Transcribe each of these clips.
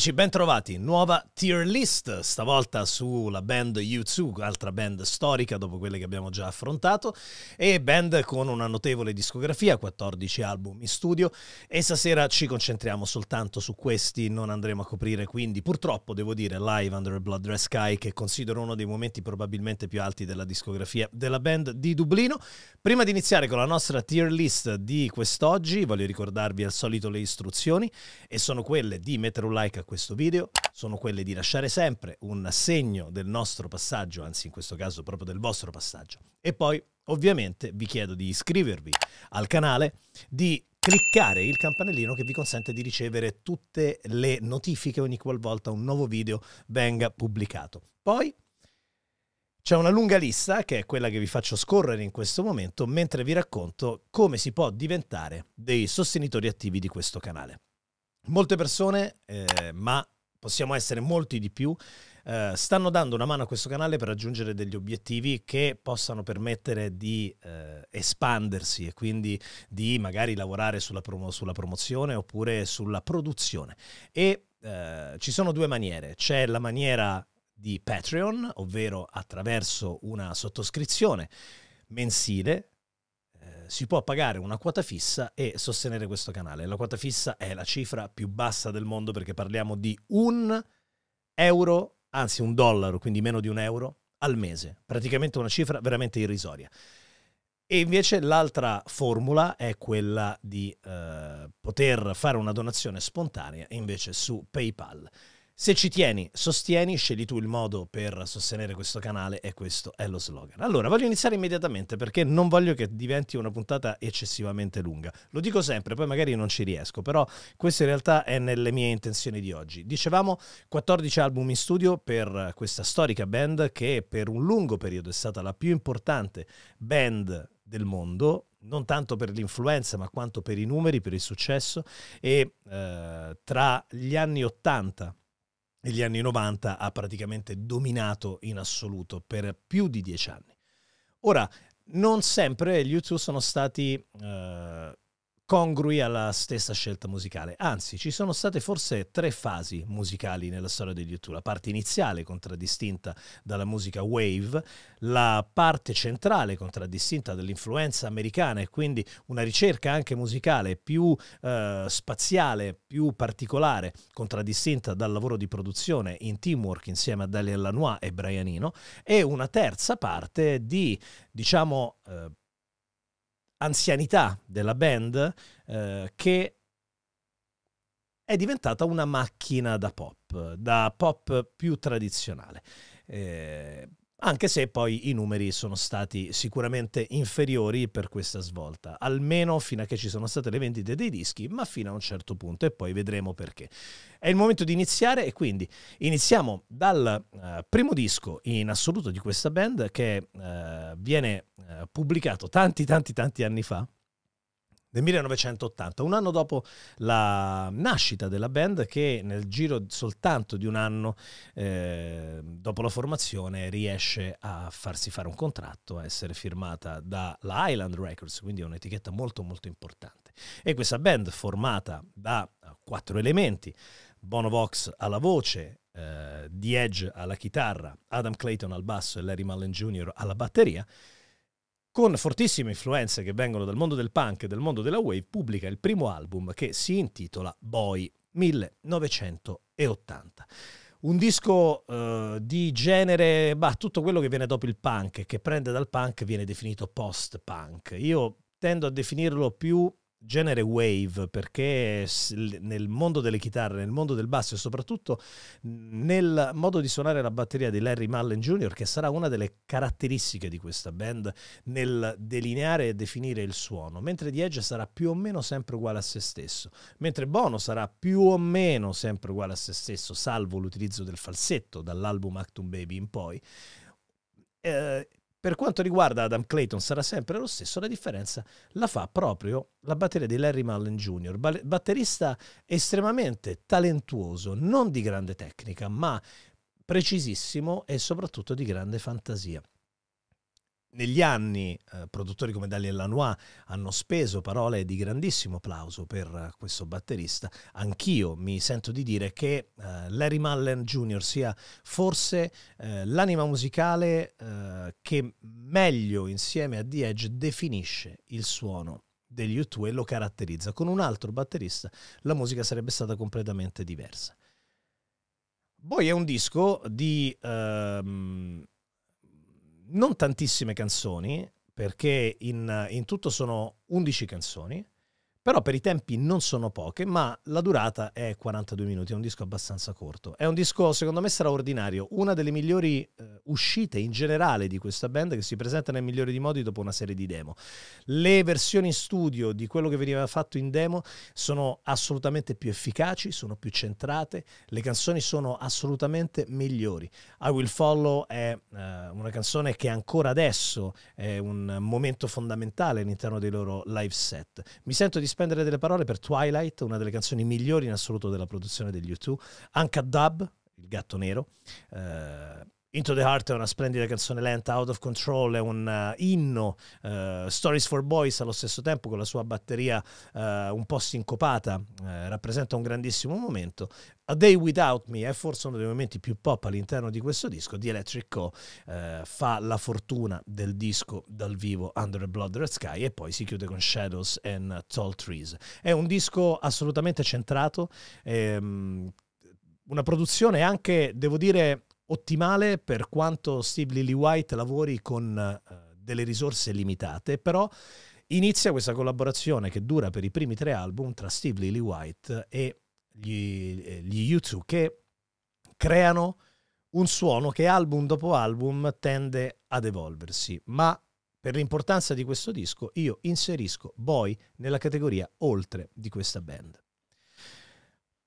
Amici, ben Nuova tier list, stavolta sulla band U2, altra band storica dopo quelle che abbiamo già affrontato, e band con una notevole discografia, 14 album in studio, e stasera ci concentriamo soltanto su questi, non andremo a coprire quindi, purtroppo devo dire, Live Under a Blood Red Sky, che considero uno dei momenti probabilmente più alti della discografia della band di Dublino. Prima di iniziare con la nostra tier list di quest'oggi, voglio ricordarvi al solito le istruzioni, e sono quelle di mettere un like Meteorolike questo video sono quelle di lasciare sempre un segno del nostro passaggio, anzi in questo caso proprio del vostro passaggio. E poi ovviamente vi chiedo di iscrivervi al canale, di cliccare il campanellino che vi consente di ricevere tutte le notifiche ogni qualvolta un nuovo video venga pubblicato. Poi c'è una lunga lista che è quella che vi faccio scorrere in questo momento mentre vi racconto come si può diventare dei sostenitori attivi di questo canale. Molte persone, eh, ma possiamo essere molti di più, eh, stanno dando una mano a questo canale per raggiungere degli obiettivi che possano permettere di eh, espandersi e quindi di magari lavorare sulla, promo- sulla promozione oppure sulla produzione. E eh, ci sono due maniere. C'è la maniera di Patreon, ovvero attraverso una sottoscrizione mensile si può pagare una quota fissa e sostenere questo canale. La quota fissa è la cifra più bassa del mondo perché parliamo di un euro, anzi un dollaro, quindi meno di un euro al mese, praticamente una cifra veramente irrisoria. E invece l'altra formula è quella di eh, poter fare una donazione spontanea invece su PayPal. Se ci tieni, sostieni, scegli tu il modo per sostenere questo canale e questo è lo slogan. Allora, voglio iniziare immediatamente perché non voglio che diventi una puntata eccessivamente lunga. Lo dico sempre, poi magari non ci riesco, però questo in realtà è nelle mie intenzioni di oggi. Dicevamo 14 album in studio per questa storica band che per un lungo periodo è stata la più importante band del mondo, non tanto per l'influenza ma quanto per i numeri, per il successo e eh, tra gli anni 80 negli anni 90 ha praticamente dominato in assoluto per più di dieci anni. Ora, non sempre eh, gli U2 sono stati eh, congrui alla stessa scelta musicale. Anzi, ci sono state forse tre fasi musicali nella storia degli U2. La parte iniziale, contraddistinta dalla musica wave, la parte centrale, contraddistinta dall'influenza americana e quindi una ricerca anche musicale più eh, spaziale, più particolare, contraddistinta dal lavoro di produzione in teamwork insieme a Daniel Lanois e Brianino, e una terza parte di, diciamo, eh, anzianità della band eh, che è diventata una macchina da pop, da pop più tradizionale. Eh, anche se poi i numeri sono stati sicuramente inferiori per questa svolta, almeno fino a che ci sono state le vendite dei dischi, ma fino a un certo punto e poi vedremo perché. È il momento di iniziare e quindi iniziamo dal eh, primo disco in assoluto di questa band che eh, viene eh, pubblicato tanti, tanti, tanti anni fa, nel 1980, un anno dopo la nascita della band che nel giro soltanto di un anno eh, dopo la formazione riesce a farsi fare un contratto, a essere firmata dalla Island Records, quindi è un'etichetta molto molto importante. E questa band formata da eh, quattro elementi, Bono Vox alla voce, eh, The Edge alla chitarra, Adam Clayton al basso e Larry Mullen Jr. alla batteria, con fortissime influenze che vengono dal mondo del punk e dal mondo della wave, pubblica il primo album che si intitola Boy 1980. Un disco eh, di genere, bah, tutto quello che viene dopo il punk, che prende dal punk, viene definito post-punk. Io tendo a definirlo più genere wave perché nel mondo delle chitarre, nel mondo del basso e soprattutto nel modo di suonare la batteria di Larry Mullen Jr. che sarà una delle caratteristiche di questa band nel delineare e definire il suono, mentre The sarà più o meno sempre uguale a se stesso, mentre Bono sarà più o meno sempre uguale a se stesso, salvo l'utilizzo del falsetto dall'album Actum Baby in poi. Eh, per quanto riguarda Adam Clayton sarà sempre lo stesso, la differenza la fa proprio la batteria di Larry Mullen Jr., batterista estremamente talentuoso, non di grande tecnica, ma precisissimo e soprattutto di grande fantasia negli anni eh, produttori come Daniel Lanois hanno speso parole di grandissimo applauso per uh, questo batterista, anch'io mi sento di dire che uh, Larry Mullen Jr. sia forse uh, l'anima musicale che meglio insieme a The Edge definisce il suono degli U2 e lo caratterizza. Con un altro batterista la musica sarebbe stata completamente diversa. Poi è un disco di... Ehm, non tantissime canzoni, perché in, in tutto sono 11 canzoni, però per i tempi non sono poche, ma la durata è 42 minuti, è un disco abbastanza corto. È un disco secondo me straordinario, una delle migliori eh, uscite in generale di questa band che si presenta nel migliore dei modi dopo una serie di demo. Le versioni studio di quello che veniva fatto in demo sono assolutamente più efficaci, sono più centrate, le canzoni sono assolutamente migliori. I Will Follow è eh, una canzone che ancora adesso è un momento fondamentale all'interno dei loro live set. Mi sento di spendere delle parole per Twilight, una delle canzoni migliori in assoluto della produzione degli U2, anche a Dub, il gatto nero. Eh, Into the Heart è una splendida canzone lenta, Out of Control è un uh, inno, uh, Stories for Boys allo stesso tempo con la sua batteria uh, un po' sincopata, rappresenta un grandissimo momento. A Day Without Me è forse uno dei momenti più pop all'interno di questo disco, The Electric Co. fa la fortuna del disco dal vivo Under a Blood Red Sky e poi si chiude con Shadows and Tall Trees. È un disco assolutamente centrato, ehm, una produzione anche, devo dire, ottimale per quanto Steve Lillywhite lavori con eh, delle risorse limitate, però inizia questa collaborazione che dura per i primi tre album tra Steve Lillywhite e gli, eh, gli U2 che creano un suono che album dopo album tende ad evolversi, ma per l'importanza di questo disco io inserisco Boy nella categoria oltre di questa band.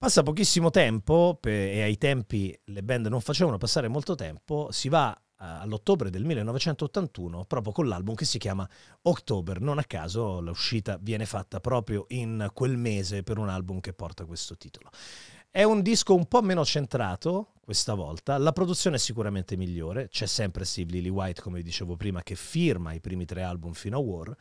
Passa pochissimo tempo, e ai tempi le band non facevano passare molto tempo, si va eh, all'ottobre del 1981 proprio con l'album che si chiama October. Non a caso l'uscita viene fatta proprio in quel mese per un album che porta questo titolo. È un disco un po' meno centrato questa volta, la produzione è sicuramente migliore, c'è sempre Steve Lillywhite, come dicevo prima che firma i primi tre album fino a War,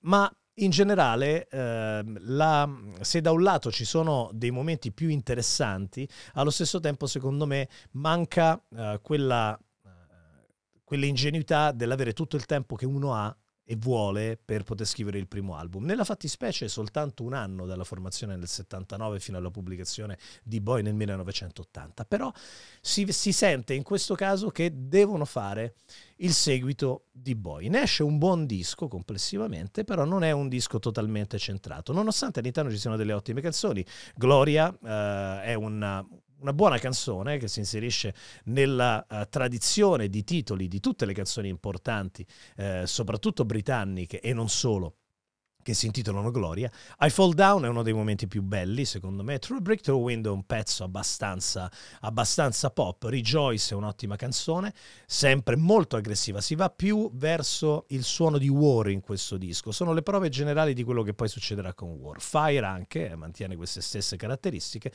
ma in generale, eh, la, se da un lato ci sono dei momenti più interessanti, allo stesso tempo, secondo me, manca eh, quella, eh, quell'ingenuità dell'avere tutto il tempo che uno ha e vuole per poter scrivere il primo album. Nella fattispecie è soltanto un anno dalla formazione nel 79 fino alla pubblicazione di Boy nel 1980, però si, si sente in questo caso che devono fare il seguito di Boy. Ne esce un buon disco complessivamente, però non è un disco totalmente centrato, nonostante all'interno ci siano delle ottime canzoni. Gloria eh, è una, una buona canzone che si inserisce nella uh, tradizione di titoli di tutte le canzoni importanti, eh, soprattutto britanniche e non solo che si intitolano Gloria. I Fall Down è uno dei momenti più belli, secondo me. True Break Through Window è un pezzo abbastanza, abbastanza pop. Rejoice è un'ottima canzone, sempre molto aggressiva. Si va più verso il suono di War in questo disco. Sono le prove generali di quello che poi succederà con War. Fire anche, eh, mantiene queste stesse caratteristiche.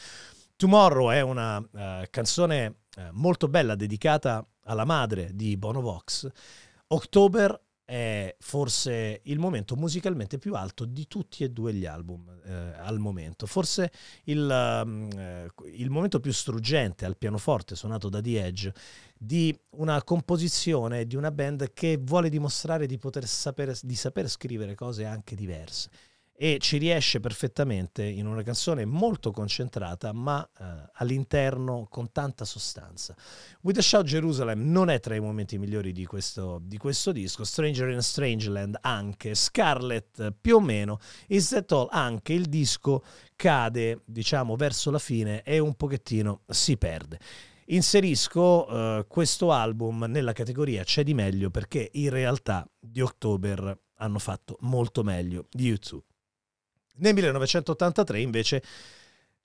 Tomorrow è una uh, canzone uh, molto bella dedicata alla madre di Bono Vox. October è forse il momento musicalmente più alto di tutti e due gli album eh, al momento, forse il, um, il, momento più struggente al pianoforte suonato da The Edge di una composizione di una band che vuole dimostrare di poter sapere, di saper scrivere cose anche diverse e ci riesce perfettamente in una canzone molto concentrata ma eh, all'interno con tanta sostanza. With a Shout Jerusalem non è tra i momenti migliori di questo, di questo disco, Stranger in a Strangeland anche, Scarlet più o meno, Is That All anche, il disco cade diciamo verso la fine e un pochettino si perde. Inserisco eh, questo album nella categoria C'è di meglio perché in realtà di October hanno fatto molto meglio di YouTube. Nel 1983 invece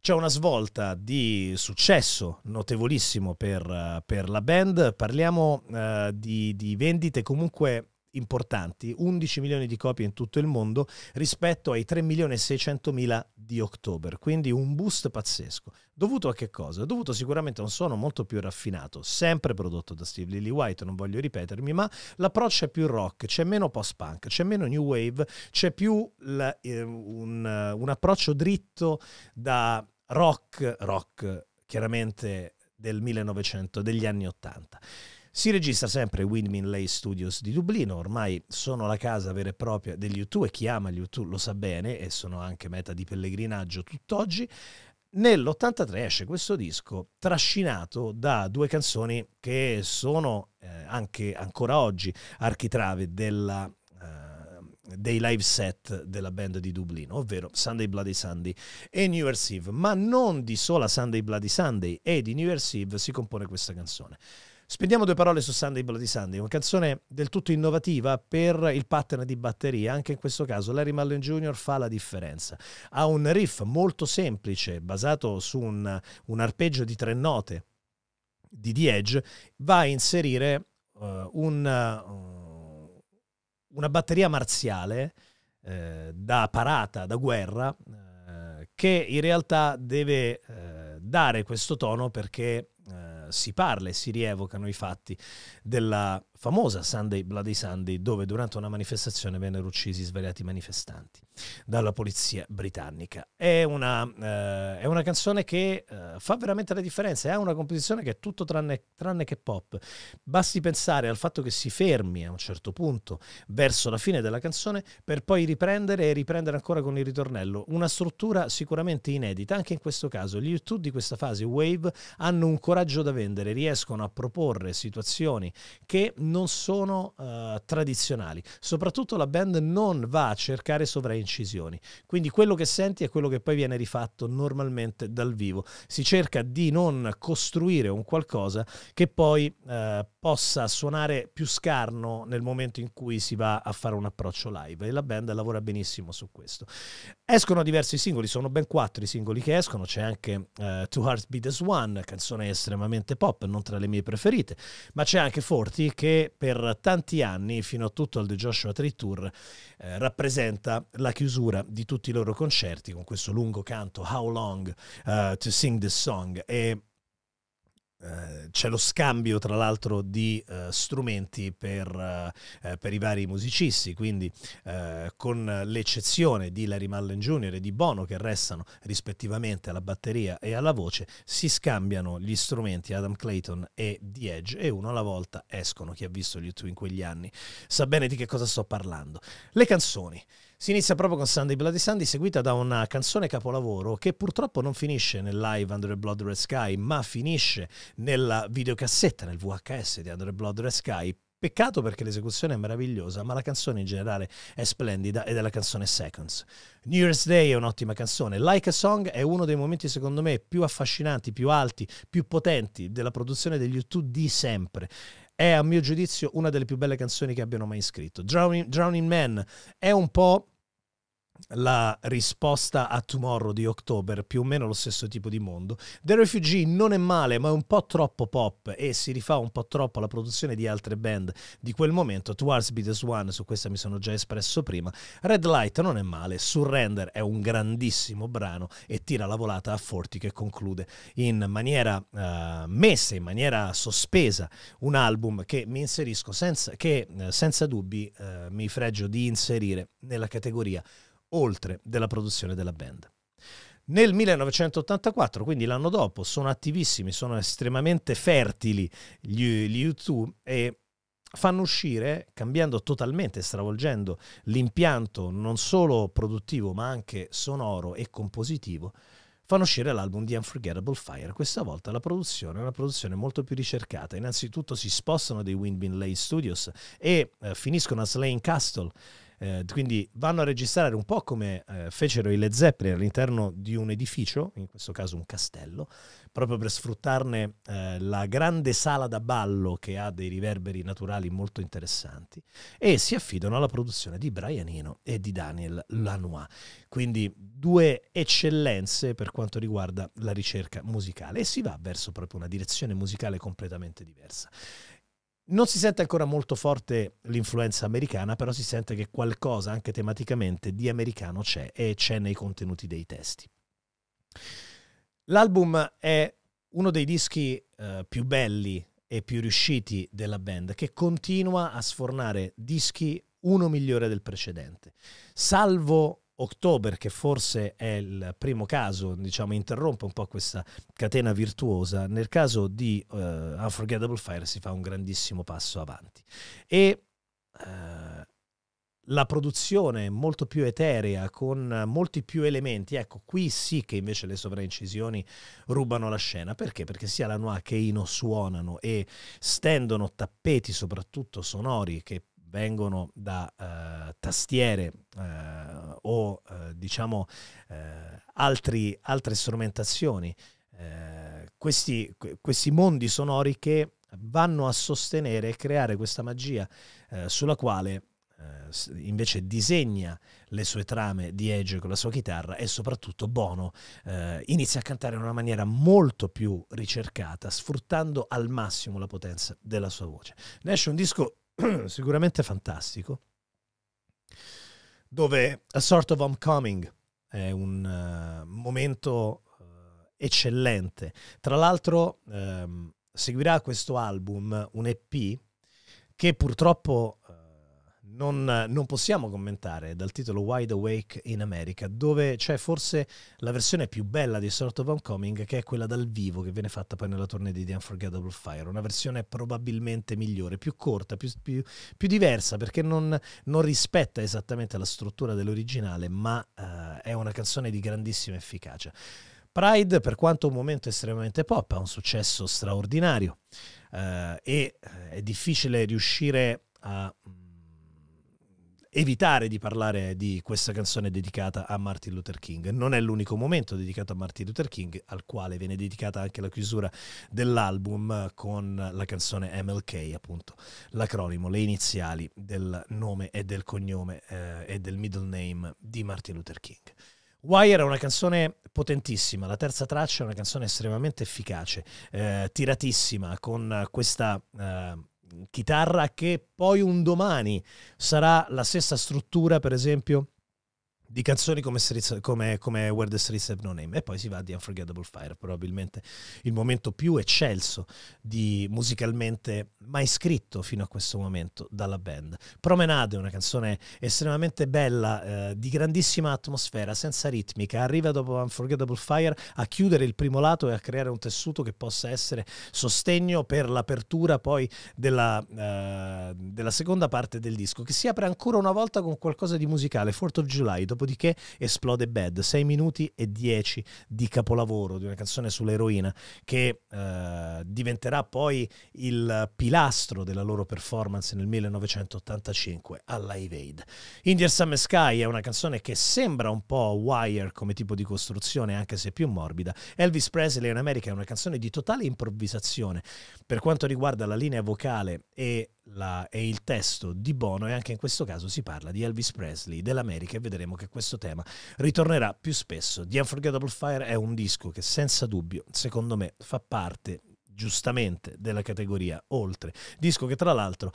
c'è una svolta di successo notevolissimo per, eh, per la band, parliamo eh, di, di vendite comunque importanti, 11 milioni di copie in tutto il mondo rispetto ai 3 milioni e 600 mila di ottobre, quindi un boost pazzesco. Dovuto a che cosa? Dovuto sicuramente a un suono molto più raffinato, sempre prodotto da Steve Lilly White, non voglio ripetermi, ma l'approccio è più rock, c'è meno post-punk, c'è meno new wave, c'è più la, ehm, un, un approccio dritto da rock, rock chiaramente del 1900, degli anni 80. Si registra sempre ai Windmill Lay Studios di Dublino, ormai sono la casa vera e propria degli U2 e chi ama gli U2 lo sa bene e sono anche meta di pellegrinaggio tutt'oggi. Nell'83 esce questo disco trascinato da due canzoni che sono eh, anche ancora oggi architrave della eh, dei live set della band di Dublino, ovvero Sunday Bloody Sunday e New Year's Eve, ma non di sola Sunday Bloody Sunday e di New Year's Eve si compone questa canzone. Spendiamo due parole su Sunday Bloody Sunday, una canzone del tutto innovativa per il pattern di batteria. Anche in questo caso Larry Mullen Jr. fa la differenza. Ha un riff molto semplice, basato su un, un arpeggio di tre note di The Edge, va a inserire uh, un, uh, una batteria marziale uh, da parata, da guerra, che in realtà deve dare questo tono perché si parla e si rievocano i fatti della famosa Sunday Bloody Sunday, dove durante una manifestazione vennero uccisi svariati manifestanti dalla polizia britannica. È una, eh, è una canzone che eh, fa veramente la differenza, ha una composizione che è tutto tranne, tranne, che pop. Basti pensare al fatto che si fermi a un certo punto verso la fine della canzone per poi riprendere e riprendere ancora con il ritornello. Una struttura sicuramente inedita, anche in questo caso. Gli YouTube di questa fase, Wave, hanno un coraggio da vendere, riescono a proporre situazioni che non sono uh, tradizionali. Soprattutto la band non va a cercare sovraincisioni. Quindi quello che senti è quello che poi viene rifatto normalmente dal vivo. Si cerca di non costruire un qualcosa che poi uh, possa suonare più scarno nel momento in cui si va a fare un approccio live e la band lavora benissimo su questo. Escono diversi singoli, sono ben quattro i singoli che escono, c'è anche uh, Two Hearts Beat as One, canzone estremamente pop, non tra le mie preferite, ma c'è anche Forti che per tanti anni, fino a tutto al The Joshua Tree Tour, eh, rappresenta la chiusura di tutti i loro concerti con questo lungo canto How Long uh, to Sing This Song e eh, c'è lo scambio tra l'altro di eh, strumenti per, eh, per, i vari musicisti, quindi eh, con l'eccezione di Larry Mullen Jr. e di Bono che restano rispettivamente alla batteria e alla voce, si scambiano gli strumenti Adam Clayton e The Edge e uno alla volta escono, chi ha visto gli YouTube in quegli anni sa bene di che cosa sto parlando. Le canzoni. Si inizia proprio con Sunday Bloody Sunday, seguita da una canzone capolavoro che purtroppo non finisce nel live Under the Blood Red Sky, ma finisce nella videocassetta, nel VHS di Under the Blood Red Sky, Peccato perché l'esecuzione è meravigliosa, ma la canzone in generale è splendida ed è la canzone Seconds. New Year's Day è un'ottima canzone. Like a Song è uno dei momenti, secondo me, più affascinanti, più alti, più potenti della produzione degli U2 di sempre è a mio giudizio una delle più belle canzoni che abbiano mai scritto. Drowning, Drowning Man è un po' la risposta a Tomorrow di ottobre, più o meno lo stesso tipo di mondo. The Refugee non è male, ma è un po' troppo pop e si rifà un po' troppo alla produzione di altre band di quel momento. Towards Be the Swan, su questa mi sono già espresso prima. Red Light non è male, Surrender è un grandissimo brano e tira la volata a Forti che conclude in maniera uh, messa, in maniera sospesa, un album che mi inserisco senza, che eh, senza dubbi uh, mi fregio di inserire nella categoria oltre della produzione della band. Nel 1984, quindi l'anno dopo, sono attivissimi, sono estremamente fertili gli, gli U2 e fanno uscire, cambiando totalmente, stravolgendo l'impianto non solo produttivo ma anche sonoro e compositivo, fanno uscire l'album di Unforgettable Fire. Questa volta la produzione è una produzione molto più ricercata. Innanzitutto si spostano dai Windmill Lane Studios e eh, finiscono a Slane Castle eh, quindi vanno a registrare un po' come eh, fecero i Led Zeppelin all'interno di un edificio, in questo caso un castello, proprio per sfruttarne eh, la grande sala da ballo che ha dei riverberi naturali molto interessanti e si affidano alla produzione di Brian Eno e di Daniel Lanois. Quindi due eccellenze per quanto riguarda la ricerca musicale e si va verso proprio una direzione musicale completamente diversa. Non si sente ancora molto forte l'influenza americana, però si sente che qualcosa anche tematicamente di americano c'è e c'è nei contenuti dei testi. L'album è uno dei dischi eh, più belli e più riusciti della band che continua a sfornare dischi uno migliore del precedente, salvo October, che forse è il primo caso, diciamo, interrompe un po' questa catena virtuosa, nel caso di uh, Unforgettable Fire si fa un grandissimo passo avanti. E uh, la produzione molto più eterea, con molti più elementi, ecco, qui sì che invece le sovraincisioni rubano la scena. Perché? Perché sia la Noir che Ino suonano e stendono tappeti, soprattutto sonori, che vengono da uh, tastiere o eh, diciamo eh, altri, altre strumentazioni. Eh, questi, questi, mondi sonori che vanno a sostenere e creare questa magia sulla quale invece disegna le sue trame di Edge con la sua chitarra e soprattutto Bono eh, inizia a cantare in una maniera molto più ricercata, sfruttando al massimo la potenza della sua voce. Ne esce un disco sicuramente fantastico dove A Sort of Homecoming è un uh, momento uh, eccellente. Tra l'altro um, seguirà questo album un EP che purtroppo non, non, possiamo commentare dal titolo Wide Awake in America, dove c'è forse la versione più bella di Sort of Homecoming, che è quella dal vivo che viene fatta poi nella tournée di The Unforgettable Fire, una versione probabilmente migliore, più corta, più, più, più diversa, perché non, non, rispetta esattamente la struttura dell'originale, ma uh, è una canzone di grandissima efficacia. Pride, per quanto un momento estremamente pop, ha un successo straordinario uh, e eh, è difficile riuscire a evitare di parlare di questa canzone dedicata a Martin Luther King. Non è l'unico momento dedicato a Martin Luther King, al quale viene dedicata anche la chiusura dell'album con la canzone MLK, appunto, l'acronimo, le iniziali del nome e del cognome eh, e del middle name di Martin Luther King. Wire è una canzone potentissima, la terza traccia è una canzone estremamente efficace, eh, tiratissima, con questa... Eh, chitarra che poi un domani sarà la stessa struttura, per esempio, di canzoni come, Streets, come, come Where the Streets Have No Name e poi si va di Unforgettable Fire, probabilmente il momento più eccelso di musicalmente mai scritto fino a questo momento dalla band. Promenade, una canzone estremamente bella, eh, di grandissima atmosfera, senza ritmica, arriva dopo Unforgettable Fire a chiudere il primo lato e a creare un tessuto che possa essere sostegno per l'apertura poi della, eh, della seconda parte del disco, che si apre ancora una volta con qualcosa di musicale, 4 of July, dopodiché esplode Bad, 6 minuti e 10 di capolavoro di una canzone sull'eroina che eh, diventerà poi il pilastro della loro performance nel 1985 alla Live Aid. Indian Summer Sky è una canzone che sembra un po' wire come tipo di costruzione, anche se più morbida. Elvis Presley in America è una canzone di totale improvvisazione per quanto riguarda la linea vocale e la, e il testo di Bono e anche in questo caso si parla di Elvis Presley, dell'America e vedremo che questo tema ritornerà più spesso. The Unforgettable Fire è un disco che senza dubbio, secondo me, fa parte giustamente della categoria oltre. Disco che tra l'altro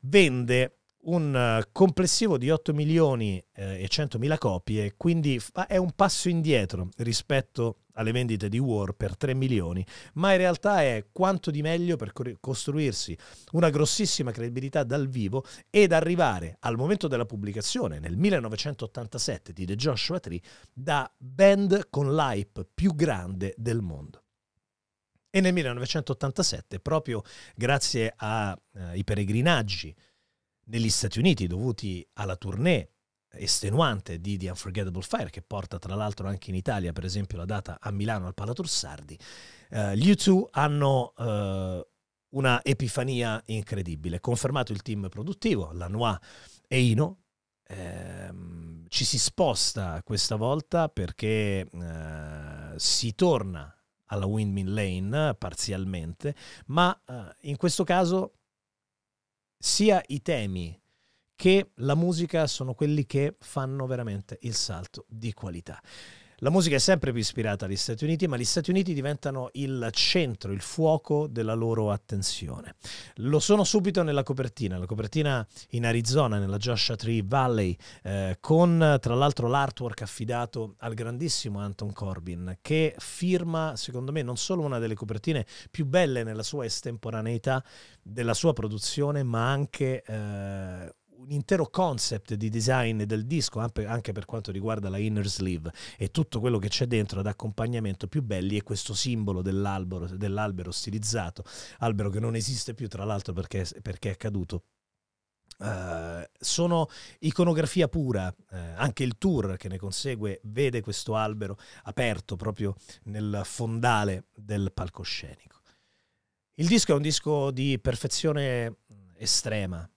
vende un eh, complessivo di 8 milioni eh, e 100 mila copie, quindi è un passo indietro rispetto a alle vendite di War per 3 milioni, ma in realtà è quanto di meglio per costruirsi una grossissima credibilità dal vivo ed arrivare al momento della pubblicazione nel 1987 di The Joshua Tree da band con l'hype più grande del mondo. E nel 1987, proprio grazie ai eh, peregrinaggi negli Stati Uniti dovuti alla tournée estenuante di The Unforgettable Fire, che porta tra l'altro anche in Italia, per esempio, la data a Milano al Palazzo Sardi, eh, gli U2 hanno eh, una epifania incredibile. Confermato il team produttivo, Lanois e Ino, ehm, ci si sposta questa volta perché eh, si torna alla Windmill Lane parzialmente, ma eh, in questo caso sia i temi che la musica sono quelli che fanno veramente il salto di qualità. La musica è sempre più ispirata agli Stati Uniti, ma gli Stati Uniti diventano il centro, il fuoco della loro attenzione. Lo sono subito nella copertina, la copertina in Arizona, nella Joshua Tree Valley, eh, con tra l'altro l'artwork affidato al grandissimo Anton Corbin, che firma, secondo me, non solo una delle copertine più belle nella sua estemporaneità della sua produzione, ma anche... Eh, un intero concept di design del disco anche per quanto riguarda la inner sleeve e tutto quello che c'è dentro ad accompagnamento più belli è questo simbolo dell'albero, dell'albero stilizzato, albero che non esiste più tra l'altro perché, perché è caduto Uh, sono iconografia pura, uh, anche il tour che ne consegue vede questo albero aperto proprio nel fondale del palcoscenico. Il disco è un disco di perfezione estrema,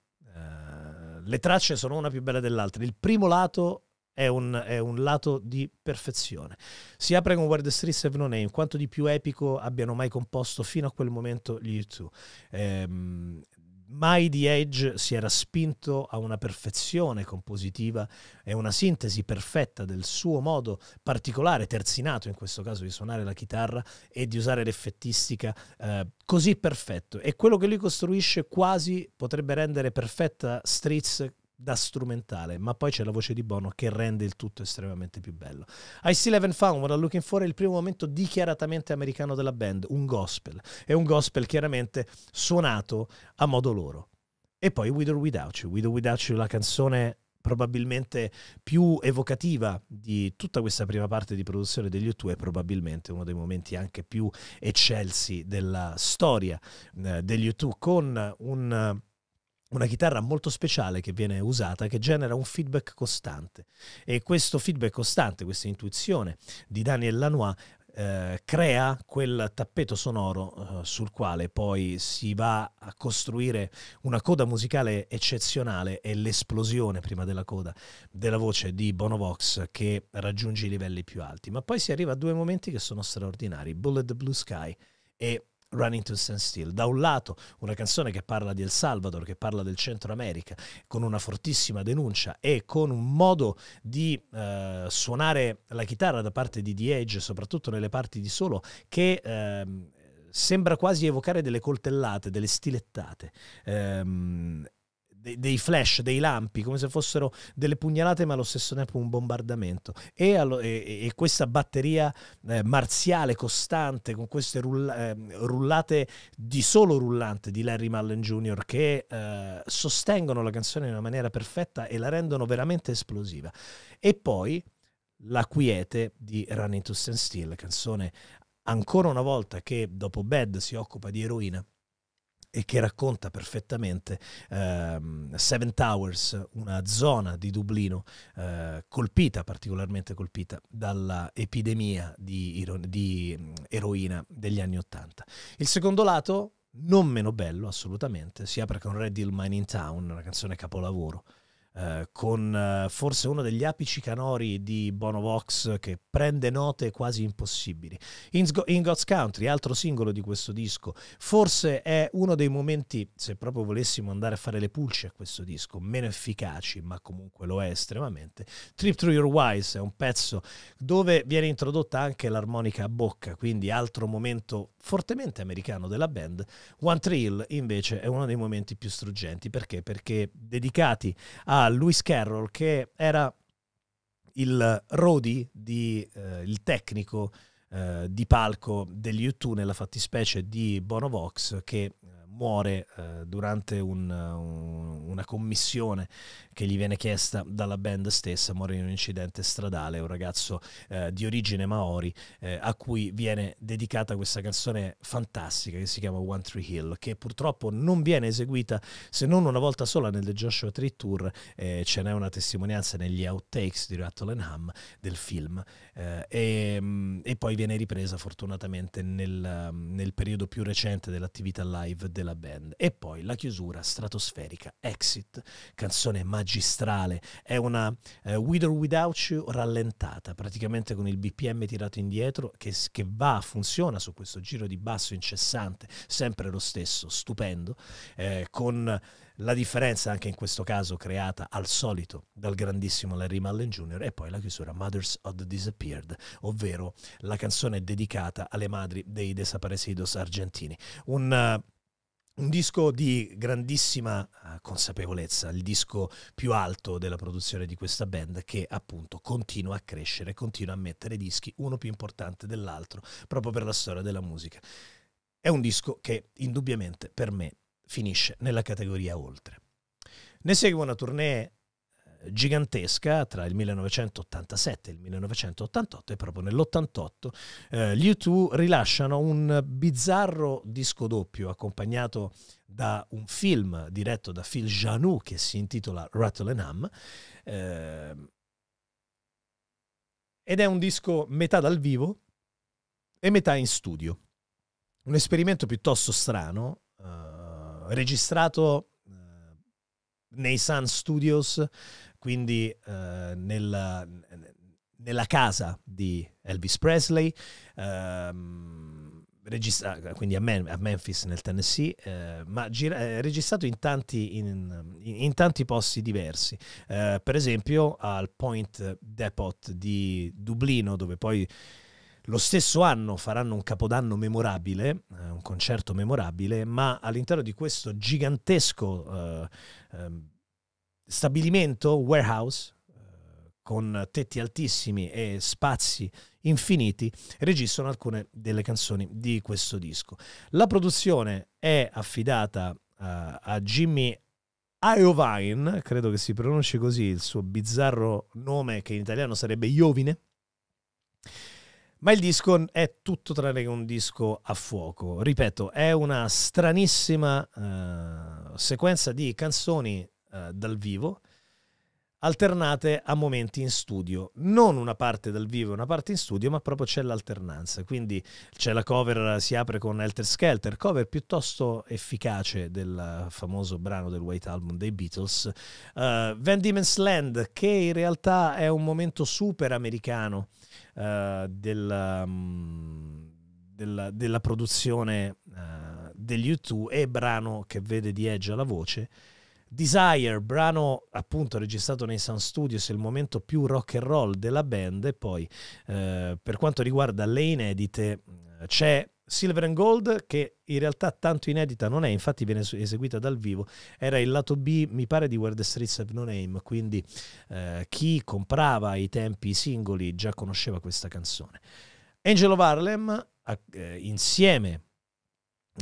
le tracce sono una più bella dell'altra. Il primo lato è un, è un, lato di perfezione. Si apre con Where the Streets Have No Name, quanto di più epico abbiano mai composto fino a quel momento gli U2. Ehm, Mai di Edge si era spinto a una perfezione compositiva e una sintesi perfetta del suo modo particolare, terzinato in questo caso, di suonare la chitarra e di usare l'effettistica eh, così perfetto. E quello che lui costruisce quasi potrebbe rendere perfetta Streets da strumentale, ma poi c'è la voce di Bono che rende il tutto estremamente più bello. I Still Haven't Found What I'm Looking For è il primo momento dichiaratamente americano della band, un gospel, è un gospel chiaramente suonato a modo loro. E poi With or Without You, With or Without You la canzone probabilmente più evocativa di tutta questa prima parte di produzione degli U2 e probabilmente uno dei momenti anche più eccelsi della storia eh, degli U2 con un una chitarra molto speciale che viene usata che genera un feedback costante e questo feedback costante, questa intuizione di Daniel Lanois eh, crea quel tappeto sonoro eh, sul quale poi si va a costruire una coda musicale eccezionale e l'esplosione prima della coda della voce di Bonovox che raggiunge i livelli più alti. Ma poi si arriva a due momenti che sono straordinari, Bullet the Blue Sky e Running to Stand Still. Da un lato una canzone che parla di El Salvador, che parla del Centro America, con una fortissima denuncia e con un modo di eh, suonare la chitarra da parte di The Edge, soprattutto nelle parti di solo, che... Eh, sembra quasi evocare delle coltellate, delle stilettate. Um, dei, dei, flash, dei lampi, come se fossero delle pugnalate, ma allo stesso tempo un bombardamento. E, allo, e, e questa batteria eh, marziale costante, con queste rulla, eh, rullate di solo rullante di Larry Mullen Jr., che eh, sostengono la canzone in una maniera perfetta e la rendono veramente esplosiva. E poi la quiete di Running to Stand Still, canzone ancora una volta che dopo Bad si occupa di eroina e che racconta perfettamente ehm, Seven Towers, una zona di Dublino eh, colpita, particolarmente colpita dall'epidemia di, di mm, eroina degli anni Ottanta. Il secondo lato, non meno bello assolutamente, si apre con Red Hill Mining Town, una canzone capolavoro eh, con eh, forse uno degli apici canori di Bono Vox che prende note quasi impossibili. In, In God's Country, altro singolo di questo disco, forse è uno dei momenti, se proprio volessimo andare a fare le pulce a questo disco, meno efficaci, ma comunque lo è estremamente. Trip Through Your Wise è un pezzo dove viene introdotta anche l'armonica a bocca, quindi altro momento fortemente americano della band. One Trill invece è uno dei momenti più struggenti, perché? Perché dedicati a Lewis Carroll, che era il Rodi, di, eh, il tecnico eh, di palco degli U2, nella fattispecie di Bono Vox, che eh, muore eh, durante un, un, una commissione che gli viene chiesta dalla band stessa, muore in un incidente stradale, un ragazzo eh, di origine maori eh, a cui viene dedicata questa canzone fantastica che si chiama One Tree Hill, che purtroppo non viene eseguita se non una volta sola nel The Joshua Tree Tour, ce n'è una testimonianza negli outtakes di Rattle and Ham del film eh, e, mm, e, poi viene ripresa fortunatamente nel, mm, nel periodo più recente dell'attività live del della band. E poi la chiusura stratosferica Exit, canzone magistrale, è una eh, With or Without You rallentata, praticamente con il BPM tirato indietro che, che va, funziona su questo giro di basso incessante, sempre lo stesso, stupendo, eh, con la differenza anche in questo caso creata al solito dal grandissimo Larry Mullen Jr. e poi la chiusura Mothers of the Disappeared, ovvero la canzone dedicata alle madri dei desaparecidos argentini. Un uh, un disco di grandissima eh, consapevolezza, il disco più alto della produzione di questa band che appunto continua a crescere, continua a mettere dischi uno più importante dell'altro proprio per la storia della musica. È un disco che indubbiamente per me finisce nella categoria oltre. Ne segue una tournée gigantesca tra il 1987 e il 1988 e proprio nell'88 eh, gli U2 rilasciano un bizzarro disco doppio accompagnato da un film diretto da Phil Janou che si intitola Rattle and Hum eh, ed è un disco metà dal vivo e metà in studio. Un esperimento piuttosto strano, eh, registrato eh, nei Sun Studios quindi eh, nella, nella casa di Elvis Presley, ehm, regista- quindi a, Man- a, Memphis nel Tennessee, eh, ma gira- registrato in tanti, in, in, in tanti posti diversi, eh, per esempio al Point Depot di Dublino dove poi lo stesso anno faranno un capodanno memorabile, eh, un concerto memorabile, ma all'interno di questo gigantesco eh, ehm, stabilimento, warehouse, eh, con tetti altissimi e spazi infiniti, registrano alcune delle canzoni di questo disco. La produzione è affidata uh, a Jimmy Iovine, credo che si pronunci così il suo bizzarro nome che in italiano sarebbe Iovine. Ma il disco è tutto tranne che un disco a fuoco. Ripeto, è una stranissima uh, sequenza di canzoni eh, dal vivo, alternate a momenti in studio. Non una parte dal vivo e una parte in studio, ma proprio c'è l'alternanza. Quindi c'è la cover, eh, si apre con Helter Skelter, cover piuttosto efficace del eh, famoso brano del White Album dei Beatles. Uh, Van Diemen's Land, che in realtà è un momento super americano uh, del, mm, della, della, produzione uh, degli U2 e brano che vede di Edge alla voce Desire, brano appunto registrato nei Sun Studios, il momento più rock and roll della band. E poi eh, per quanto riguarda le inedite, c'è Silver and Gold che in realtà tanto inedita non è, infatti viene eseguita dal vivo, era il lato B mi pare di Where the Streets Have No Name, quindi eh, chi comprava ai tempi i singoli già conosceva questa canzone. Angelo Varlem eh, insieme a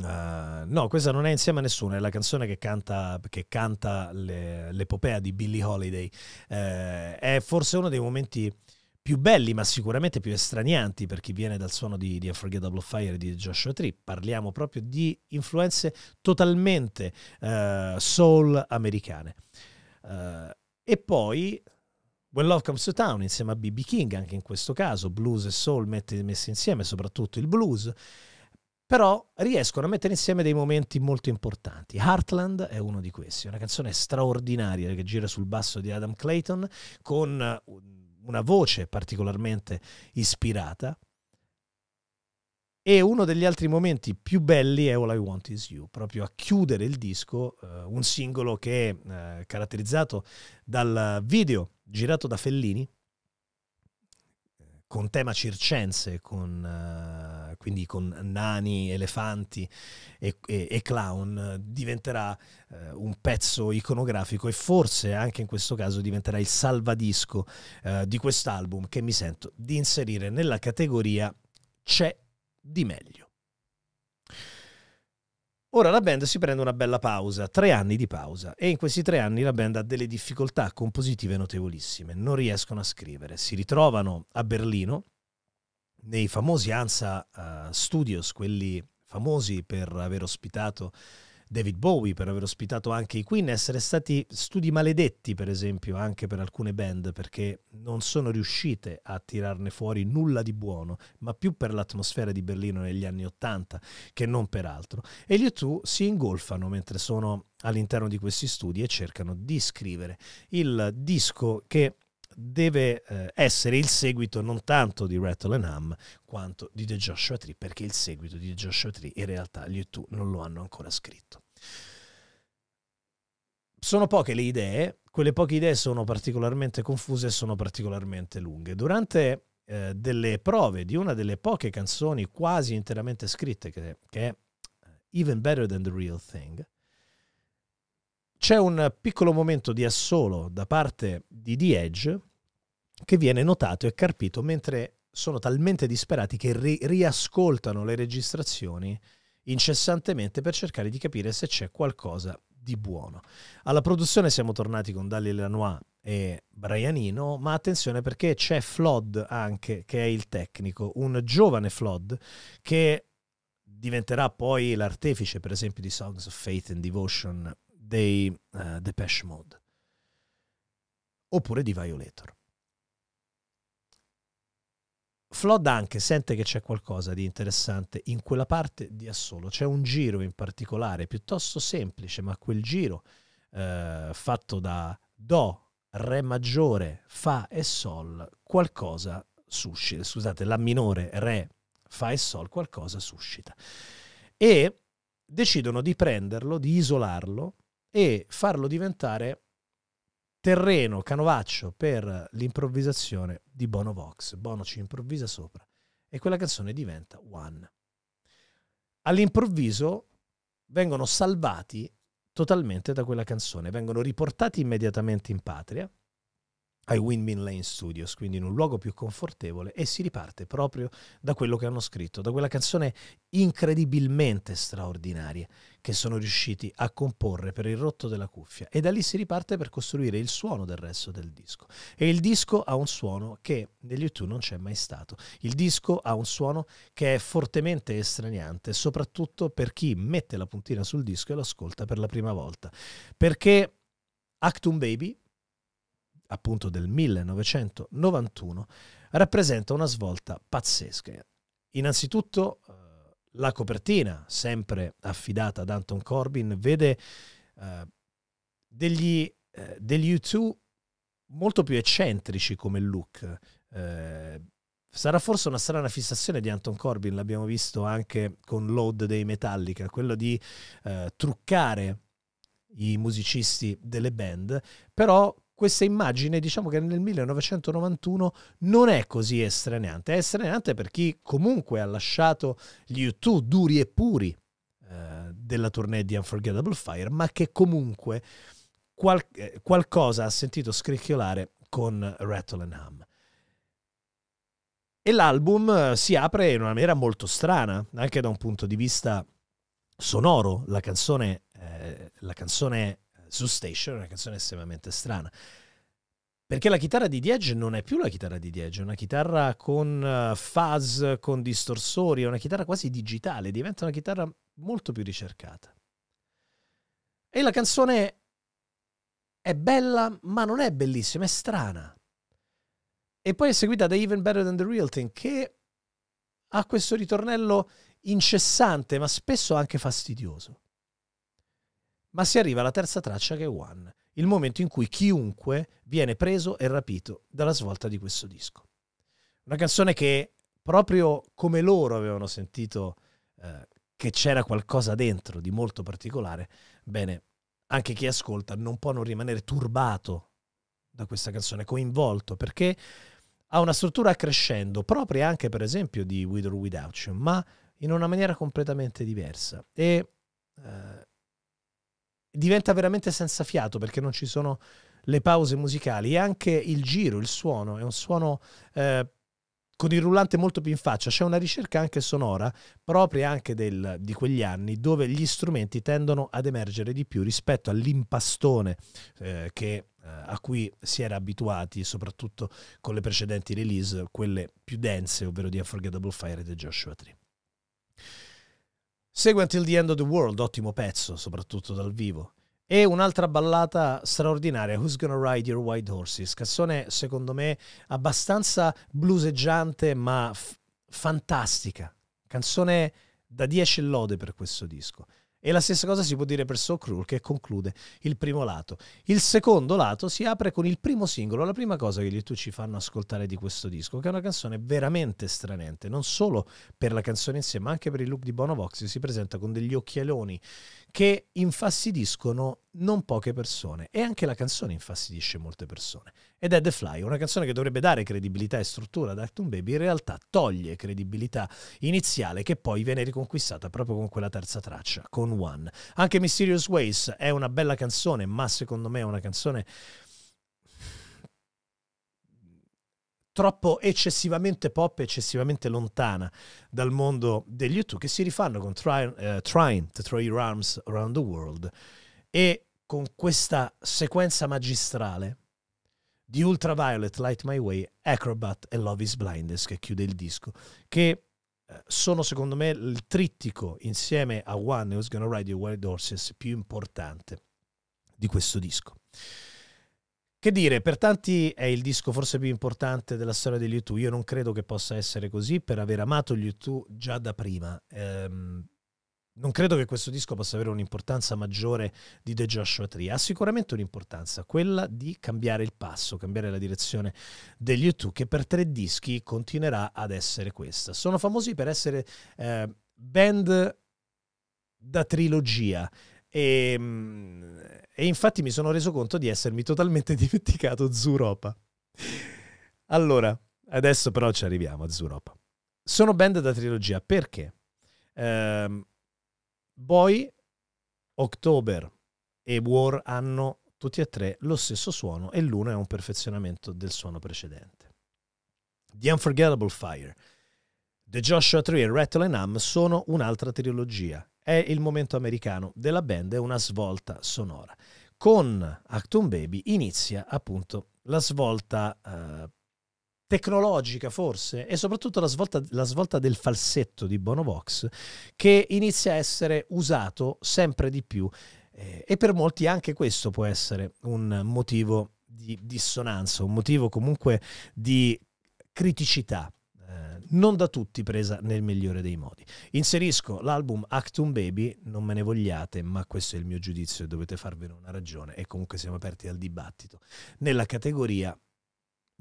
Uh, no, questa non è insieme a nessuno, è la canzone che canta, che canta le, l'epopea di Billie Holiday. Uh, è forse uno dei momenti più belli, ma sicuramente più estranianti per chi viene dal suono di, di Unforgettable Fire di Joshua Tree. Parliamo proprio di influenze totalmente uh, soul americane. e poi When Love Comes to Town insieme a BB King, anche in questo caso, blues e soul messi insieme, soprattutto il blues però riescono a mettere insieme dei momenti molto importanti. Heartland è uno di questi, una canzone straordinaria che gira sul basso di Adam Clayton con una voce particolarmente ispirata. E uno degli altri momenti più belli è All I Want Is You, proprio a chiudere il disco, eh, un singolo che è eh, caratterizzato dal video girato da Fellini, eh, con tema circense, con... Eh, quindi con nani, elefanti e, e, e clown, diventerà eh, un pezzo iconografico e forse anche in questo caso diventerà il salvadisco eh, di quest'album che mi sento di inserire nella categoria C'è di meglio. Ora la band si prende una bella pausa, tre anni di pausa, e in questi tre anni la band ha delle difficoltà compositive notevolissime, non riescono a scrivere, si ritrovano a Berlino nei famosi ANSA uh, Studios, quelli famosi per aver ospitato David Bowie, per aver ospitato anche i Queen, essere stati studi maledetti, per esempio, anche per alcune band, perché non sono riuscite a tirarne fuori nulla di buono, ma più per l'atmosfera di Berlino negli anni Ottanta che non per altro. E gli U2 si ingolfano mentre sono all'interno di questi studi e cercano di scrivere il disco che deve eh, essere il seguito non tanto di Rattle and Hum quanto di The Joshua Tree, perché il seguito di The Joshua Tree in realtà gli U2 non lo hanno ancora scritto. Sono poche le idee, quelle poche idee sono particolarmente confuse e sono particolarmente lunghe. Durante eh, delle prove di una delle poche canzoni quasi interamente scritte, che, che è eh, Even Better Than the Real Thing, c'è un piccolo momento di assolo da parte di The Edge che viene notato e carpito mentre sono talmente disperati che ri- riascoltano le registrazioni incessantemente per cercare di capire se c'è qualcosa di buono. Alla produzione siamo tornati con Dali Lanois e Brianino, ma attenzione perché c'è Flood anche, che è il tecnico, un giovane Flood che diventerà poi l'artefice, per esempio, di Songs of Faith and Devotion dei uh, Depeche Mode oppure di Violator. Flood anche sente che c'è qualcosa di interessante in quella parte di assolo. C'è un giro in particolare, piuttosto semplice, ma quel giro eh, fatto da Do, Re maggiore, Fa e Sol, qualcosa suscita. Scusate, La minore, Re, Fa e Sol, qualcosa suscita. E decidono di prenderlo, di isolarlo e farlo diventare terreno, canovaccio per l'improvvisazione di Bono Vox. Bono ci improvvisa sopra e quella canzone diventa One. All'improvviso vengono salvati totalmente da quella canzone, vengono riportati immediatamente in patria ai Windmill Lane Studios, quindi in un luogo più confortevole e si riparte proprio da quello che hanno scritto, da quella canzone incredibilmente straordinaria che sono riusciti a comporre per il rotto della cuffia e da lì si riparte per costruire il suono del resto del disco. E il disco ha un suono che negli U2 non c'è mai stato. Il disco ha un suono che è fortemente estraniante, soprattutto per chi mette la puntina sul disco e lo ascolta per la prima volta. Perché Actum Baby, appunto del 1991, rappresenta una svolta pazzesca. Innanzitutto eh, la copertina, sempre affidata ad Anton Corbin, vede eh, degli, eh, degli U2 molto più eccentrici come look. Eh, sarà forse una strana fissazione di Anton Corbin, l'abbiamo visto anche con Load dei Metallica, quello di eh, truccare i musicisti delle band, però questa immagine diciamo che nel 1991 non è così estraneante, è estraneante per chi comunque ha lasciato gli U2 duri e puri eh, della tournée di Unforgettable Fire, ma che comunque qual- eh, qualcosa ha sentito scricchiolare con Rattle and Hum. E l'album eh, si apre in una maniera molto strana, anche da un punto di vista sonoro. La canzone, eh, la canzone su Station è una canzone estremamente strana. Perché la chitarra di Diege non è più la chitarra di Diege, è una chitarra con eh, fuzz, con distorsori, è una chitarra quasi digitale, diventa una chitarra molto più ricercata. E la canzone è bella, ma non è bellissima, è strana. E poi è seguita da Even Better Than The Real Thing, che ha questo ritornello incessante, ma spesso anche fastidioso ma si arriva alla terza traccia che è One, il momento in cui chiunque viene preso e rapito dalla svolta di questo disco. Una canzone che proprio come loro avevano sentito eh, che c'era qualcosa dentro di molto particolare, bene, anche chi ascolta non può non rimanere turbato da questa canzone, coinvolto, perché ha una struttura crescendo, propria anche per esempio di With or Without You, ma in una maniera completamente diversa. E eh, diventa veramente senza fiato perché non ci sono le pause musicali e anche il giro, il suono, è un suono eh, con il rullante molto più in faccia. C'è una ricerca anche sonora propria anche del, di quegli anni dove gli strumenti tendono ad emergere di più rispetto all'impastone eh, che, eh, a cui si era abituati soprattutto con le precedenti release, quelle più dense, ovvero di Unforgettable Fire e The Joshua Tree. Segue Until the End of the World, ottimo pezzo, soprattutto dal vivo. E un'altra ballata straordinaria, Who's Gonna Ride Your White Horses, canzone secondo me abbastanza bluseggiante ma f- fantastica, canzone da 10 lode per questo disco. E la stessa cosa si può dire per So Cruel che conclude il primo lato. Il secondo lato si apre con il primo singolo, la prima cosa che gli tu ci fanno ascoltare di questo disco, che è una canzone veramente stranente, non solo per la canzone insieme, ma anche per il look di Bonovox, si presenta con degli occhialoni che infastidiscono non poche persone e anche la canzone infastidisce molte persone ed è The Fly, una canzone che dovrebbe dare credibilità e struttura ad Acton Baby, in realtà toglie credibilità iniziale che poi viene riconquistata proprio con quella terza traccia, con One. Anche Mysterious Ways è una bella canzone, ma secondo me è una canzone troppo eccessivamente pop, eccessivamente lontana dal mondo degli YouTube che si rifanno con try, uh, Trying to Throw Your Arms Around the World e con questa sequenza magistrale di Ultraviolet, Light My Way, Acrobat e Love is Blindness che chiude il disco, che eh, sono secondo me il trittico insieme a One Who's Gonna Ride Your Wild Horses più importante di questo disco. Che dire, per tanti è il disco forse più importante della storia degli U2, io non credo che possa essere così per aver amato gli U2 già da prima. Ehm, non credo che questo disco possa avere un'importanza maggiore di The Joshua Tree, ha sicuramente un'importanza, quella di cambiare il passo, cambiare la direzione degli U2, che per tre dischi continuerà ad essere questa. Sono famosi per essere eh, band da trilogia, e, ehm, e, infatti mi sono reso conto di essermi totalmente dimenticato Zuropa. Allora, adesso però ci arriviamo a Zuropa. Sono band da trilogia perché? Ehm, poi October e War hanno tutti e tre lo stesso suono e l'uno è un perfezionamento del suono precedente. The Unforgettable Fire, The Joshua Tree e Rattle and Hum sono un'altra trilogia. È il momento americano della band, è una svolta sonora. Con Acton Baby inizia appunto la svolta eh, tecnologica forse e soprattutto la svolta, la svolta del falsetto di Bono Vox che inizia a essere usato sempre di più eh, e per molti anche questo può essere un motivo di dissonanza, un motivo comunque di criticità eh, non da tutti presa nel migliore dei modi. Inserisco l'album Actum Baby, non me ne vogliate, ma questo è il mio giudizio e dovete farvene una ragione e comunque siamo aperti al dibattito. Nella categoria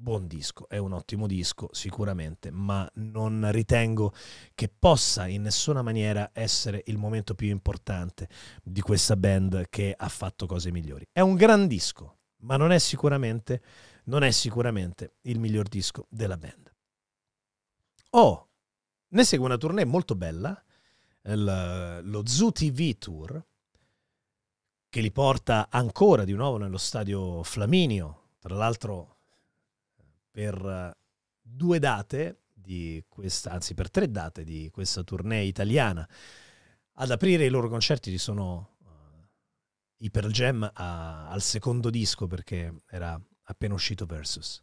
buon disco, è un ottimo disco sicuramente, ma non ritengo che possa in nessuna maniera essere il momento più importante di questa band che ha fatto cose migliori. È un gran disco, ma non è sicuramente, non è sicuramente il miglior disco della band. Oh, ne segue una tournée molto bella, il, lo Zoo TV Tour, che li porta ancora di nuovo nello stadio Flaminio, tra l'altro per eh, due date di questa, anzi per tre date di questa tournée italiana. Ad aprire i loro concerti ci sono uh, i Jam a, al secondo disco perché era appena uscito Versus.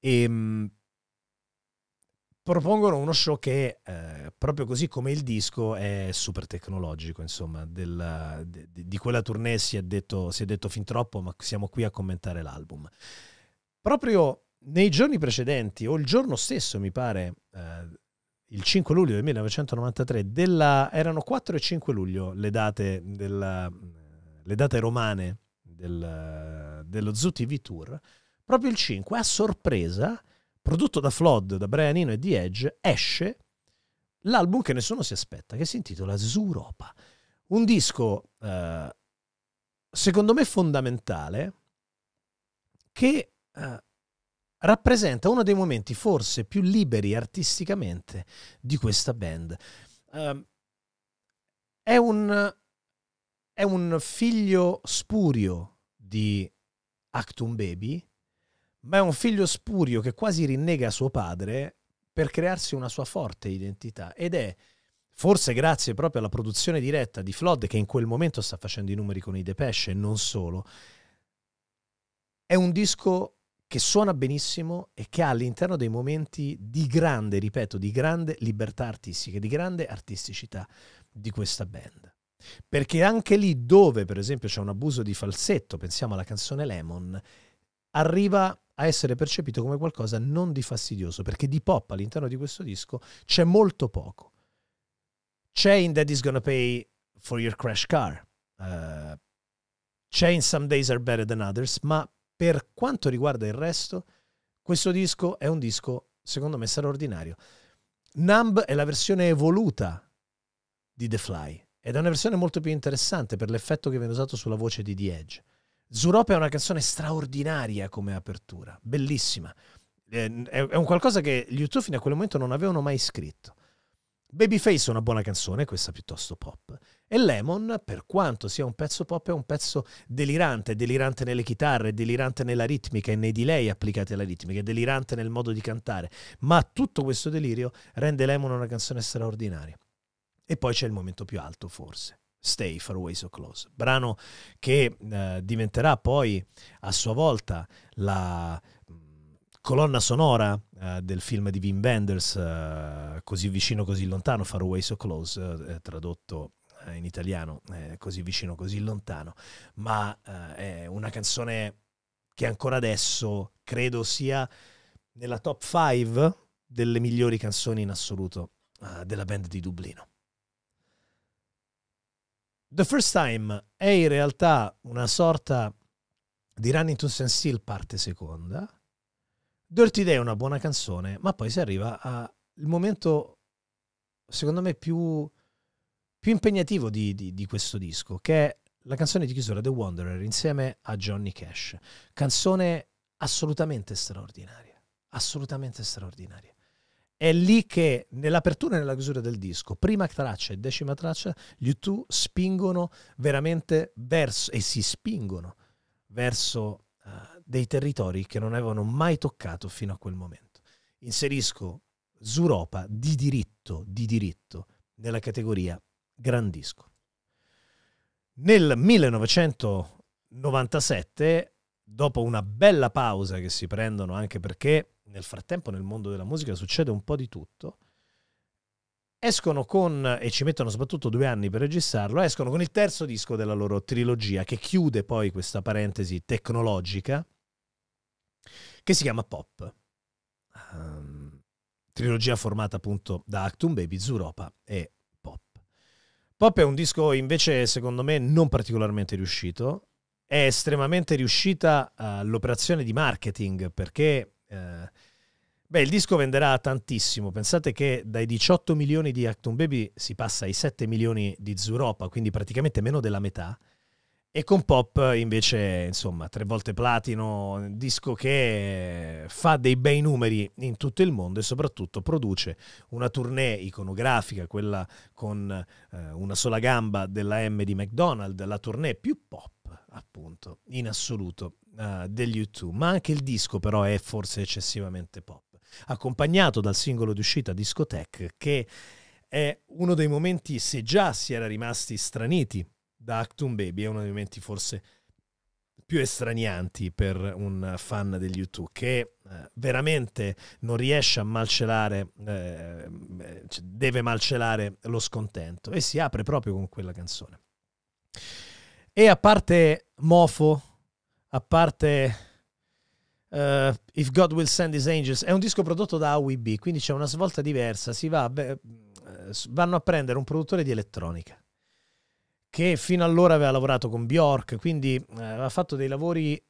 E ehm, propongono uno show che eh, proprio così come il disco è super tecnologico, insomma, della, de, di quella tournée si è, detto, si è detto fin troppo, ma siamo qui a commentare l'album. Proprio nei giorni precedenti, o il giorno stesso mi pare, eh, il 5 luglio del 1993, della, erano 4 e 5 luglio le date, della, eh, le date romane del, dello Zoo TV Tour, proprio il 5, a sorpresa, prodotto da Flood, da Brian Eno e The Edge, esce l'album che nessuno si aspetta, che si intitola Zuropa. Un disco, eh, secondo me, fondamentale, che... Eh, rappresenta uno dei momenti forse più liberi artisticamente di questa band. Uh, è, un, è un figlio spurio di Actum Baby, ma è un figlio spurio che quasi rinnega suo padre per crearsi una sua forte identità ed è forse grazie proprio alla produzione diretta di Flood che in quel momento sta facendo i numeri con i Depeche e non solo è un disco che suona benissimo e che ha all'interno dei momenti di grande, ripeto, di grande libertà artistica, di grande artisticità di questa band. Perché anche lì dove, per esempio, c'è un abuso di falsetto, pensiamo alla canzone Lemon, arriva a essere percepito come qualcosa non di fastidioso, perché di pop all'interno di questo disco c'è molto poco. C'è in is Gonna Pay for Your Crash Car, uh, c'è in Some Days Are Better Than Others, ma per quanto riguarda il resto, questo disco è un disco, secondo me, straordinario. Numb è la versione evoluta di The Fly ed è una versione molto più interessante per l'effetto che viene usato sulla voce di The Edge. Zuropa è una canzone straordinaria come apertura, bellissima. Ehm, è un qualcosa che gli YouTube fino a quel momento non avevano mai scritto. Babyface è una buona canzone, questa piuttosto pop. E Lemon, per quanto sia un pezzo pop, è un pezzo delirante, delirante nelle chitarre, delirante nella ritmica e nei delay applicati alla ritmica, delirante nel modo di cantare. Ma tutto questo delirio rende Lemon una canzone straordinaria. E poi c'è il momento più alto, forse. Stay Far Away So Close, brano che eh, diventerà poi a sua volta la, colonna sonora uh, del film di Wim Wenders, uh, Così vicino, così lontano, Far Away So Close, uh, tradotto in italiano, Così vicino, così lontano, ma è una canzone che ancora adesso credo sia nella top 5 delle migliori canzoni in assoluto della band di Dublino. The First Time è in realtà una sorta di Running to Sense parte seconda, Dirty Day è una buona canzone, ma poi si arriva al momento, secondo me, più, più impegnativo di, di, di, questo disco, che è la canzone di chiusura The Wanderer insieme a Johnny Cash. Canzone assolutamente straordinaria, assolutamente straordinaria. È lì che nell'apertura e nella chiusura del disco, prima traccia e decima traccia, gli U2 spingono veramente verso, e si spingono verso... Uh, dei territori che non avevano mai toccato fino a quel momento. Inserisco Zuropa di diritto, di diritto, nella categoria Grandisco. Nel 1997, dopo una bella pausa che si prendono anche perché nel frattempo nel mondo della musica succede un po' di tutto, escono con, e ci mettono soprattutto due anni per registrarlo, escono con il terzo disco della loro trilogia che chiude poi questa parentesi tecnologica che si chiama Pop. Um, trilogia formata appunto da Actum Baby, Zuropa e Pop. Pop è un disco invece secondo me non particolarmente riuscito. È estremamente riuscita uh, l'operazione di marketing perché uh, beh, il disco venderà tantissimo. Pensate che dai 18 milioni di Actum Baby si passa ai 7 milioni di Zuropa, quindi praticamente meno della metà. E con Pop eh, invece, insomma, tre volte platino, disco che eh, fa dei bei numeri in tutto il mondo e soprattutto produce una tournée iconografica, quella con eh, una sola gamba della M di McDonald's, la tournée più pop, appunto, in assoluto eh, degli U2, ma anche il disco però è forse eccessivamente pop, accompagnato dal singolo di uscita Discotech che è uno dei momenti, se già si era rimasti straniti da Actum Baby è uno dei momenti forse più estranianti per un fan degli U2 che eh, veramente non riesce a malcelare, eh, eh cioè, deve malcelare lo scontento e si apre proprio con quella canzone. E a parte Mofo, a parte uh, If God Will Send His Angels, è un disco prodotto da AWB, quindi c'è una svolta diversa, si va, beh, eh, vanno a prendere un produttore di elettronica che fino allora aveva lavorato con Bjork, quindi eh, aveva fatto dei lavori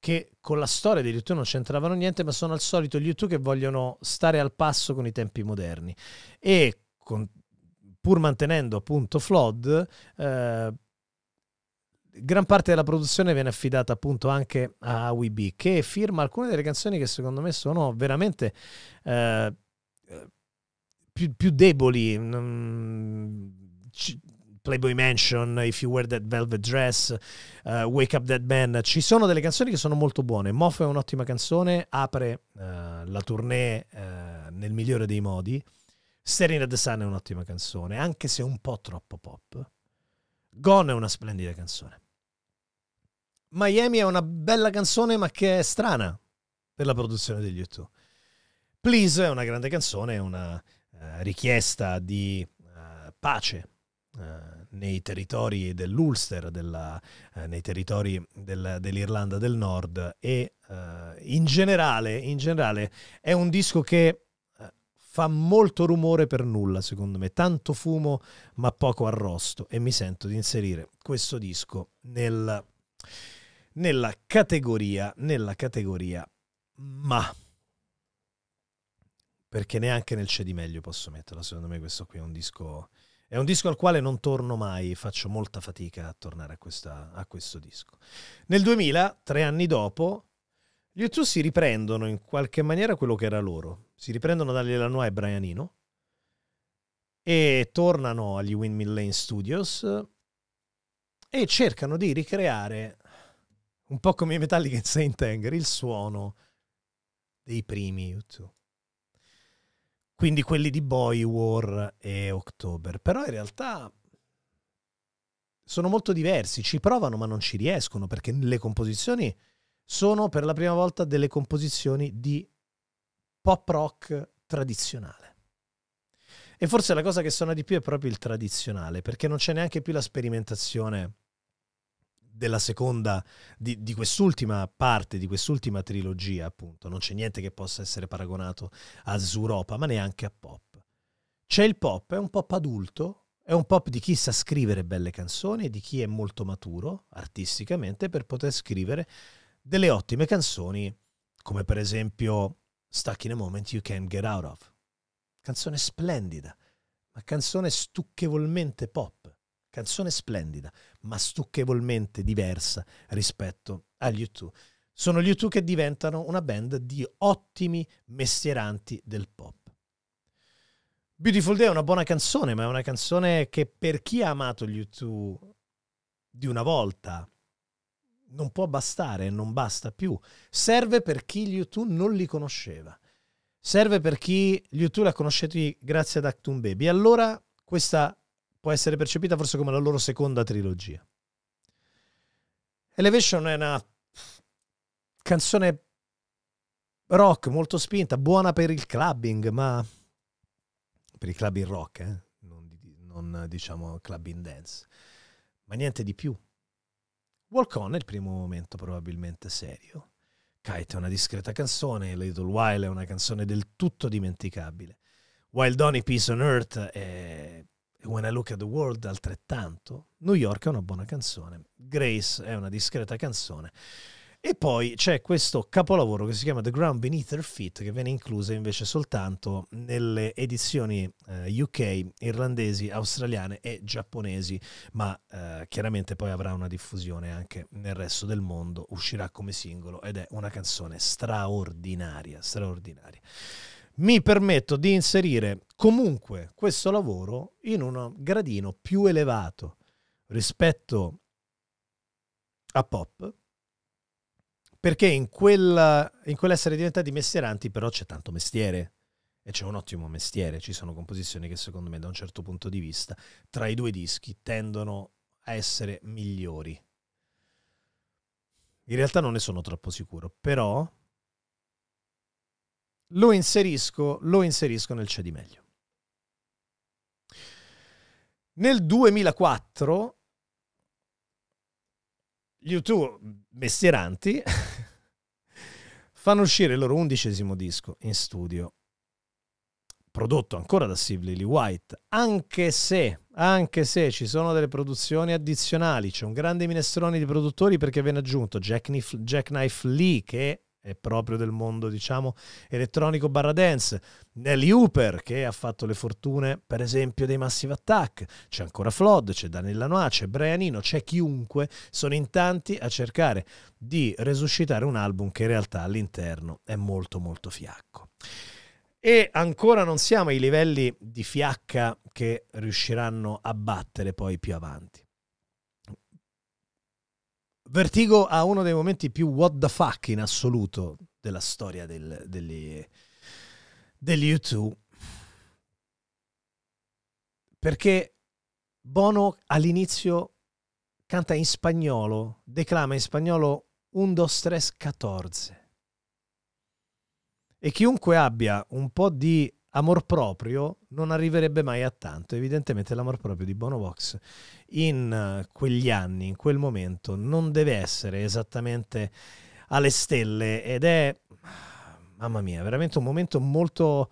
che con la storia degli u non c'entravano niente, ma sono al solito gli u che vogliono stare al passo con i tempi moderni. E con, pur mantenendo appunto Flood, eh, gran parte della produzione viene affidata appunto anche a WB, che firma alcune delle canzoni che secondo me sono veramente eh, eh più, più, deboli. Mh, Playboy Mansion, If You Wear That Velvet Dress, uh, Wake Up That Man. Ci sono delle canzoni che sono molto buone. Moff è un'ottima canzone, apre uh, la tournée uh, nel migliore dei modi. Staring at the Sun è un'ottima canzone, anche se un po' troppo pop. Gone è una splendida canzone. Miami è una bella canzone, ma che è strana per la produzione degli YouTube. Please è una grande canzone, è una richiesta di pace. Uh, nei territori dell'Ulster, della, eh, nei territori del, dell'Irlanda del Nord e eh, in, generale, in generale è un disco che eh, fa molto rumore per nulla, secondo me, tanto fumo ma poco arrosto e mi sento di inserire questo disco nel, nella categoria, nella categoria ma perché neanche nel c'è di meglio posso metterlo, secondo me questo qui è un disco è un disco al quale non torno mai, faccio molta fatica a tornare a, questa, a questo disco. Nel 2000, tre anni dopo, gli U2 si riprendono in qualche maniera quello che era loro. Si riprendono da Lanois e Brianino e tornano agli Windmill Lane Studios e cercano di ricreare, un po' come i Metallica in Saint Anger, il suono dei primi U2. Quindi quelli di Boy, War e October. Però in realtà sono molto diversi, ci provano ma non ci riescono perché le composizioni sono per la prima volta delle composizioni di pop rock tradizionale. E forse la cosa che suona di più è proprio il tradizionale, perché non c'è neanche più la sperimentazione della seconda, di, di quest'ultima parte, di quest'ultima trilogia, appunto. Non c'è niente che possa essere paragonato a Zuropa, ma neanche a pop. C'è il pop, è un pop adulto, è un pop di chi sa scrivere belle canzoni e di chi è molto maturo artisticamente per poter scrivere delle ottime canzoni, come per esempio Stuck in a Moment You Can't Get Out of. Canzone splendida, ma canzone stucchevolmente pop. Canzone splendida, ma stucchevolmente diversa rispetto agli U2. Sono gli U2 che diventano una band di ottimi mestieranti del pop. Beautiful Day è una buona canzone, ma è una canzone che per chi ha amato gli U2 di una volta non può bastare, non basta più. Serve per chi gli U2 non li conosceva. Serve per chi gli U2 li ha conosciuti grazie ad Actum Baby. Allora questa può essere percepita forse come la loro seconda trilogia. Elevation è una canzone rock molto spinta, buona per il clubbing, ma per il club in rock, eh? non, non diciamo club in dance, ma niente di più. Walk On è il primo momento probabilmente serio. Kite è una discreta canzone, Little Wild è una canzone del tutto dimenticabile. Wild On Peace on Earth è e When I Look at the World altrettanto, New York è una buona canzone, Grace è una discreta canzone. E poi c'è questo capolavoro che si chiama The Ground Beneath Her Feet, che viene inclusa invece soltanto nelle edizioni eh, UK, irlandesi, australiane e giapponesi, ma eh, chiaramente poi avrà una diffusione anche nel resto del mondo, uscirà come singolo ed è una canzone straordinaria, straordinaria mi permetto di inserire comunque questo lavoro in un gradino più elevato rispetto a pop, perché in, quella, in quell'essere diventati mestieranti però c'è tanto mestiere e c'è un ottimo mestiere, ci sono composizioni che secondo me da un certo punto di vista tra i due dischi tendono a essere migliori. In realtà non ne sono troppo sicuro, però lo inserisco, lo inserisco nel C'è di meglio. Nel 2004 gli YouTube mestieranti fanno uscire il loro undicesimo disco in studio, prodotto ancora da Steve Lily White, anche se, anche se ci sono delle produzioni addizionali, c'è un grande minestrone di produttori perché viene aggiunto Jack, Nif- Jack Knife Lee che è proprio del mondo, diciamo, elettronico barra dance. Nelly Hooper, che ha fatto le fortune, per esempio, dei Massive Attack. C'è ancora Flood, c'è Danella Noa, c'è Brianino, c'è chiunque. Sono in tanti a cercare di resuscitare un album che in realtà all'interno è molto molto fiacco. E ancora non siamo ai livelli di fiacca che riusciranno a battere poi più avanti. Vertigo ha uno dei momenti più what the fuck in assoluto della storia del, degli, degli YouTube. Perché Bono all'inizio canta in spagnolo, declama in spagnolo un dos tres 14. E chiunque abbia un po' di amor proprio non arriverebbe mai a tanto. Evidentemente l'amor proprio di Bonovox in eh, quegli anni, in quel momento, non deve essere esattamente alle stelle ed è, mamma mia, veramente un momento molto,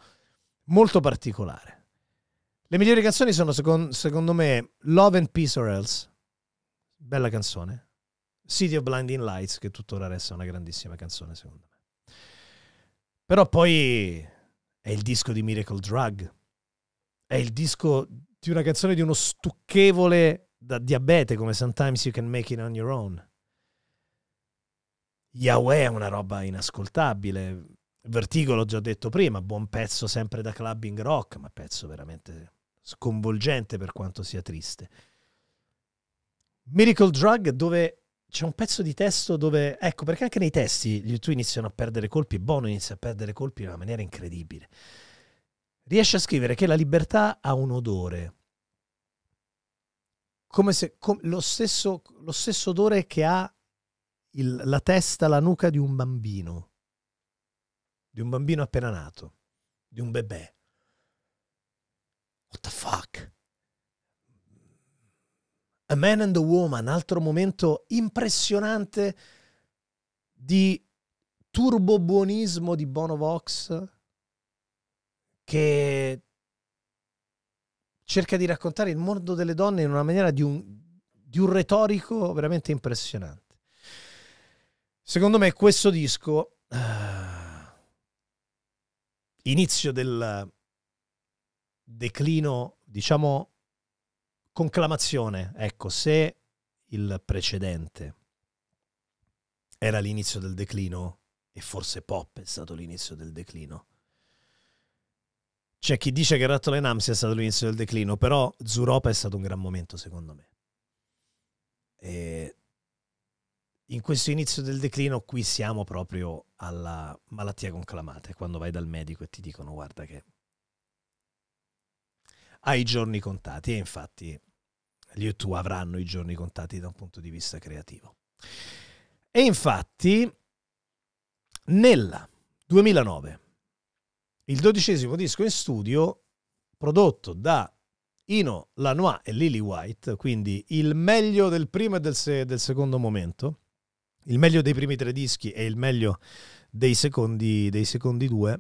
molto particolare. Le migliori canzoni sono secondo, secondo me Love and Peace or Else, bella canzone, City of Blinding Lights, che tuttora resta una grandissima canzone secondo me. Però poi è il disco di Miracle Drug. È il disco di una canzone di uno stucchevole da diabete come Sometimes You Can Make It On Your Own. Yahweh è una roba inascoltabile. Vertigo l'ho già detto prima, buon pezzo sempre da clubbing rock, ma pezzo veramente sconvolgente per quanto sia triste. Miracle Drug dove c'è un pezzo di testo dove, ecco, perché anche nei testi gli tu iniziano a perdere colpi, Bono inizia a perdere colpi in una maniera incredibile. Riesce a scrivere che la libertà ha un odore, come se com, lo, stesso, lo, stesso, odore che ha il, la testa, la nuca di un bambino, di un bambino appena nato, di un bebè. What the fuck? A Man and a Woman, altro momento impressionante di turbobuonismo di Bono Vox che cerca di raccontare il mondo delle donne in una maniera di un, di un retorico veramente impressionante. Secondo me questo disco, uh, inizio del declino, diciamo, Conclamazione, ecco, se il precedente era l'inizio del declino, e forse pop è stato l'inizio del declino, c'è chi dice che Rattle and Nam sia stato l'inizio del declino, però Zuropa è stato un gran momento secondo me. E in questo inizio del declino qui siamo proprio alla malattia conclamata, quando vai dal medico e ti dicono guarda che ha i giorni contati e infatti gli YouTube avranno i giorni contati da un punto di vista creativo. E infatti nel 2009 il dodicesimo disco in studio prodotto da Ino Lanois e Lily White, quindi il meglio del primo e del, se- del secondo momento, il meglio dei primi tre dischi e il meglio dei secondi, dei secondi due,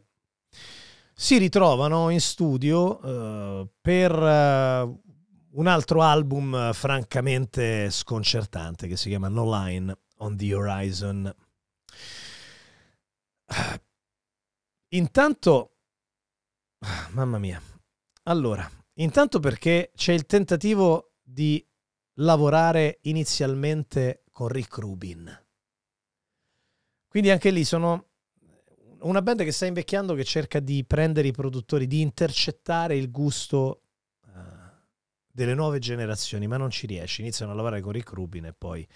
si ritrovano in studio eh, per eh, un altro album eh, francamente sconcertante che si chiama No Line on the Horizon. Intanto, mamma mia, allora, intanto perché c'è il tentativo di lavorare inizialmente con Rick Rubin. Quindi anche lì sono una band che sta invecchiando che cerca di prendere i produttori, di intercettare il gusto uh, delle nuove generazioni, ma non ci riesce. Iniziano a lavorare con Rick Rubin e poi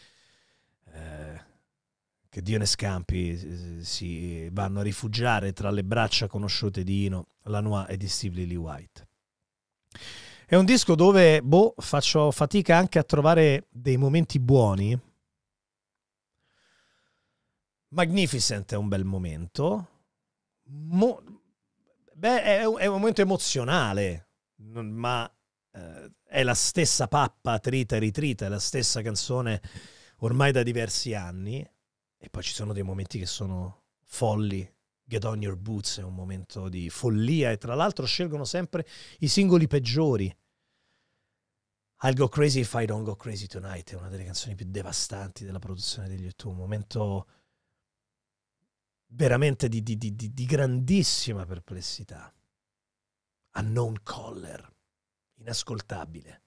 eh, che Dio ne scampi, si vanno a rifugiare tra le braccia conosciute di Ino, Lanois e di Steve Lily White. È un disco dove, boh, faccio fatica anche a trovare dei momenti buoni, Magnificent è un bel momento mo- beh, è, un, è, un, momento emozionale, ma eh, è la stessa pappa trita e ritrita, è la stessa canzone ormai da diversi anni. E poi ci sono dei momenti che sono folli. Get on your boots è un momento di follia e tra l'altro scelgono sempre i singoli peggiori. I'll Go Crazy If I Don't Go Crazy Tonight è una delle canzoni più devastanti della produzione degli U2, un momento veramente di, di, di, di grandissima perplessità. Unknown Collar, inascoltabile.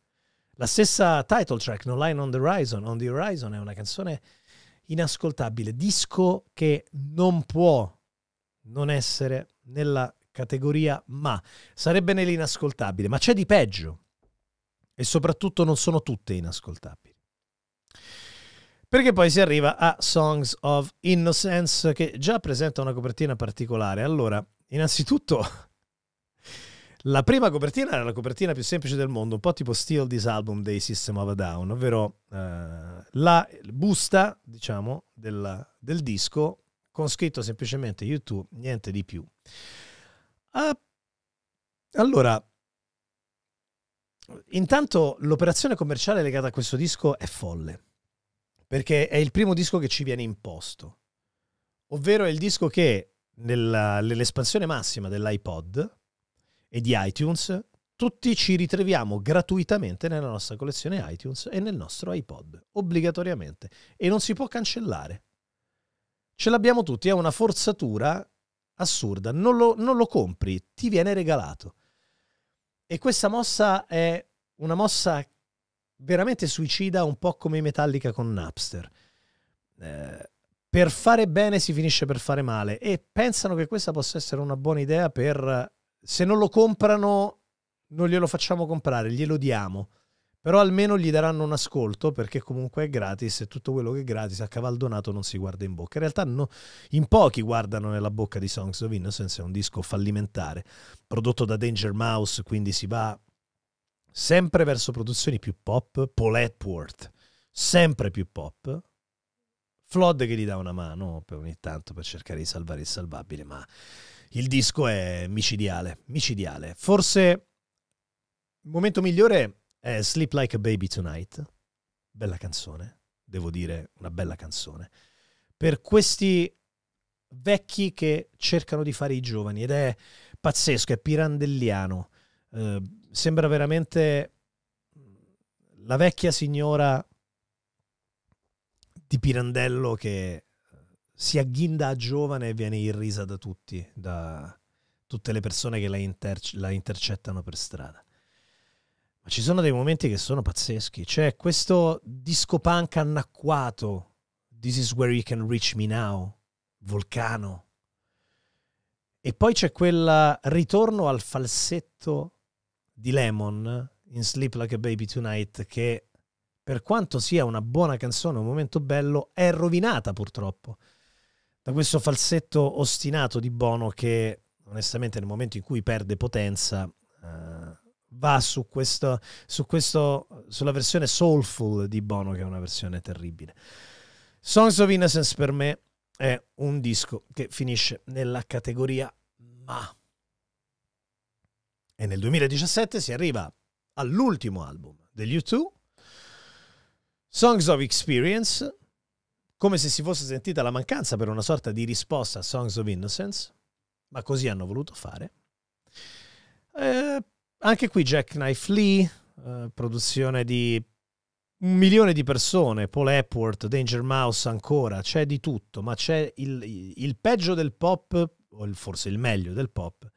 La stessa title track, No Line on the Horizon, on the Horizon è una canzone inascoltabile, disco che non può non essere nella categoria ma, sarebbe nell'inascoltabile, ma c'è di peggio e soprattutto non sono tutte inascoltabili. Perché poi si arriva a Songs of Innocence che già presenta una copertina particolare. Allora, innanzitutto la prima copertina era la copertina più semplice del mondo, un po' tipo Steal This Album dei System of a Down, ovvero eh, la busta, diciamo, della, del disco con scritto semplicemente YouTube, niente di più. Ah, allora, intanto l'operazione commerciale legata a questo disco è folle perché è il primo disco che ci viene imposto, ovvero è il disco che nell'espansione massima dell'iPod e di iTunes tutti ci ritroviamo gratuitamente nella nostra collezione iTunes e nel nostro iPod, obbligatoriamente, e non si può cancellare. Ce l'abbiamo tutti, è una forzatura assurda, non lo, non lo compri, ti viene regalato. E questa mossa è una mossa veramente suicida, un po' come Metallica con Napster. Eh, per fare bene si finisce per fare male e pensano che questa possa essere una buona idea per se non lo comprano non glielo facciamo comprare, glielo diamo. Però almeno gli daranno un ascolto perché comunque è gratis e tutto quello che è gratis a caval donato non si guarda in bocca. In realtà no, in pochi guardano nella bocca di Songs of Innocence, è un disco fallimentare, prodotto da Danger Mouse, quindi si va sempre verso produzioni più pop, Paul Edworth, sempre più pop, Flood che gli dà una mano per ogni tanto per cercare di salvare il salvabile, ma il disco è micidiale, micidiale. Forse il momento migliore è Sleep Like a Baby Tonight, bella canzone, devo dire una bella canzone, per questi vecchi che cercano di fare i giovani ed è pazzesco, è pirandelliano. Eh, sembra veramente la vecchia signora di Pirandello che eh, si agghinda a giovane e viene irrisa da tutti, da tutte le persone che la, interc- la intercettano per strada. Ma ci sono dei momenti che sono pazzeschi. C'è questo disco punk annacquato, This is where you can reach me now, Vulcano. E poi c'è quel ritorno al falsetto di Lemon in Sleep Like a Baby Tonight che per quanto sia una buona canzone, un momento bello, è rovinata purtroppo da questo falsetto ostinato di Bono che onestamente nel momento in cui perde potenza uh, va su questo, su questo, sulla versione soulful di Bono che è una versione terribile. Songs of Innocence per me è un disco che finisce nella categoria ma. E nel 2017 si arriva all'ultimo album degli U2, Songs of Experience, come se si fosse sentita la mancanza per una sorta di risposta a Songs of Innocence, ma così hanno voluto fare. Eh, anche qui Jackknife Lee, eh, produzione di un milione di persone, Paul Epworth, Danger Mouse ancora, c'è di tutto, ma c'è il, il peggio del pop, o il, forse il meglio del pop,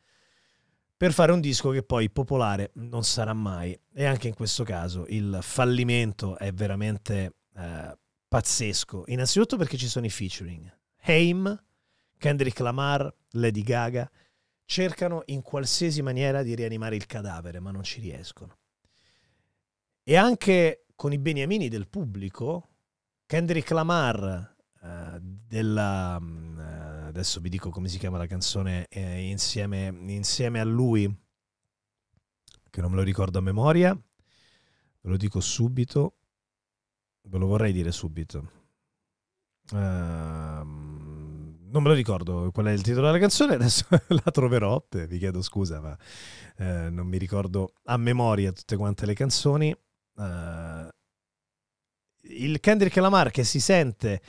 per fare un disco che poi popolare non sarà mai. E anche in questo caso il fallimento è veramente eh, pazzesco. Innanzitutto perché ci sono i featuring. Haim, Kendrick Lamar, Lady Gaga cercano in qualsiasi maniera di rianimare il cadavere, ma non ci riescono. E anche con i beniamini del pubblico, Kendrick Lamar eh, della mm, adesso vi dico come si chiama la canzone eh, insieme, insieme a lui, che non me lo ricordo a memoria, ve lo dico subito, ve lo vorrei dire subito. Uh, non me lo ricordo qual è il titolo della canzone, adesso la troverò, te, vi chiedo scusa, ma eh, non mi ricordo a memoria tutte quante le canzoni. Uh, il Kendrick Lamar che si sente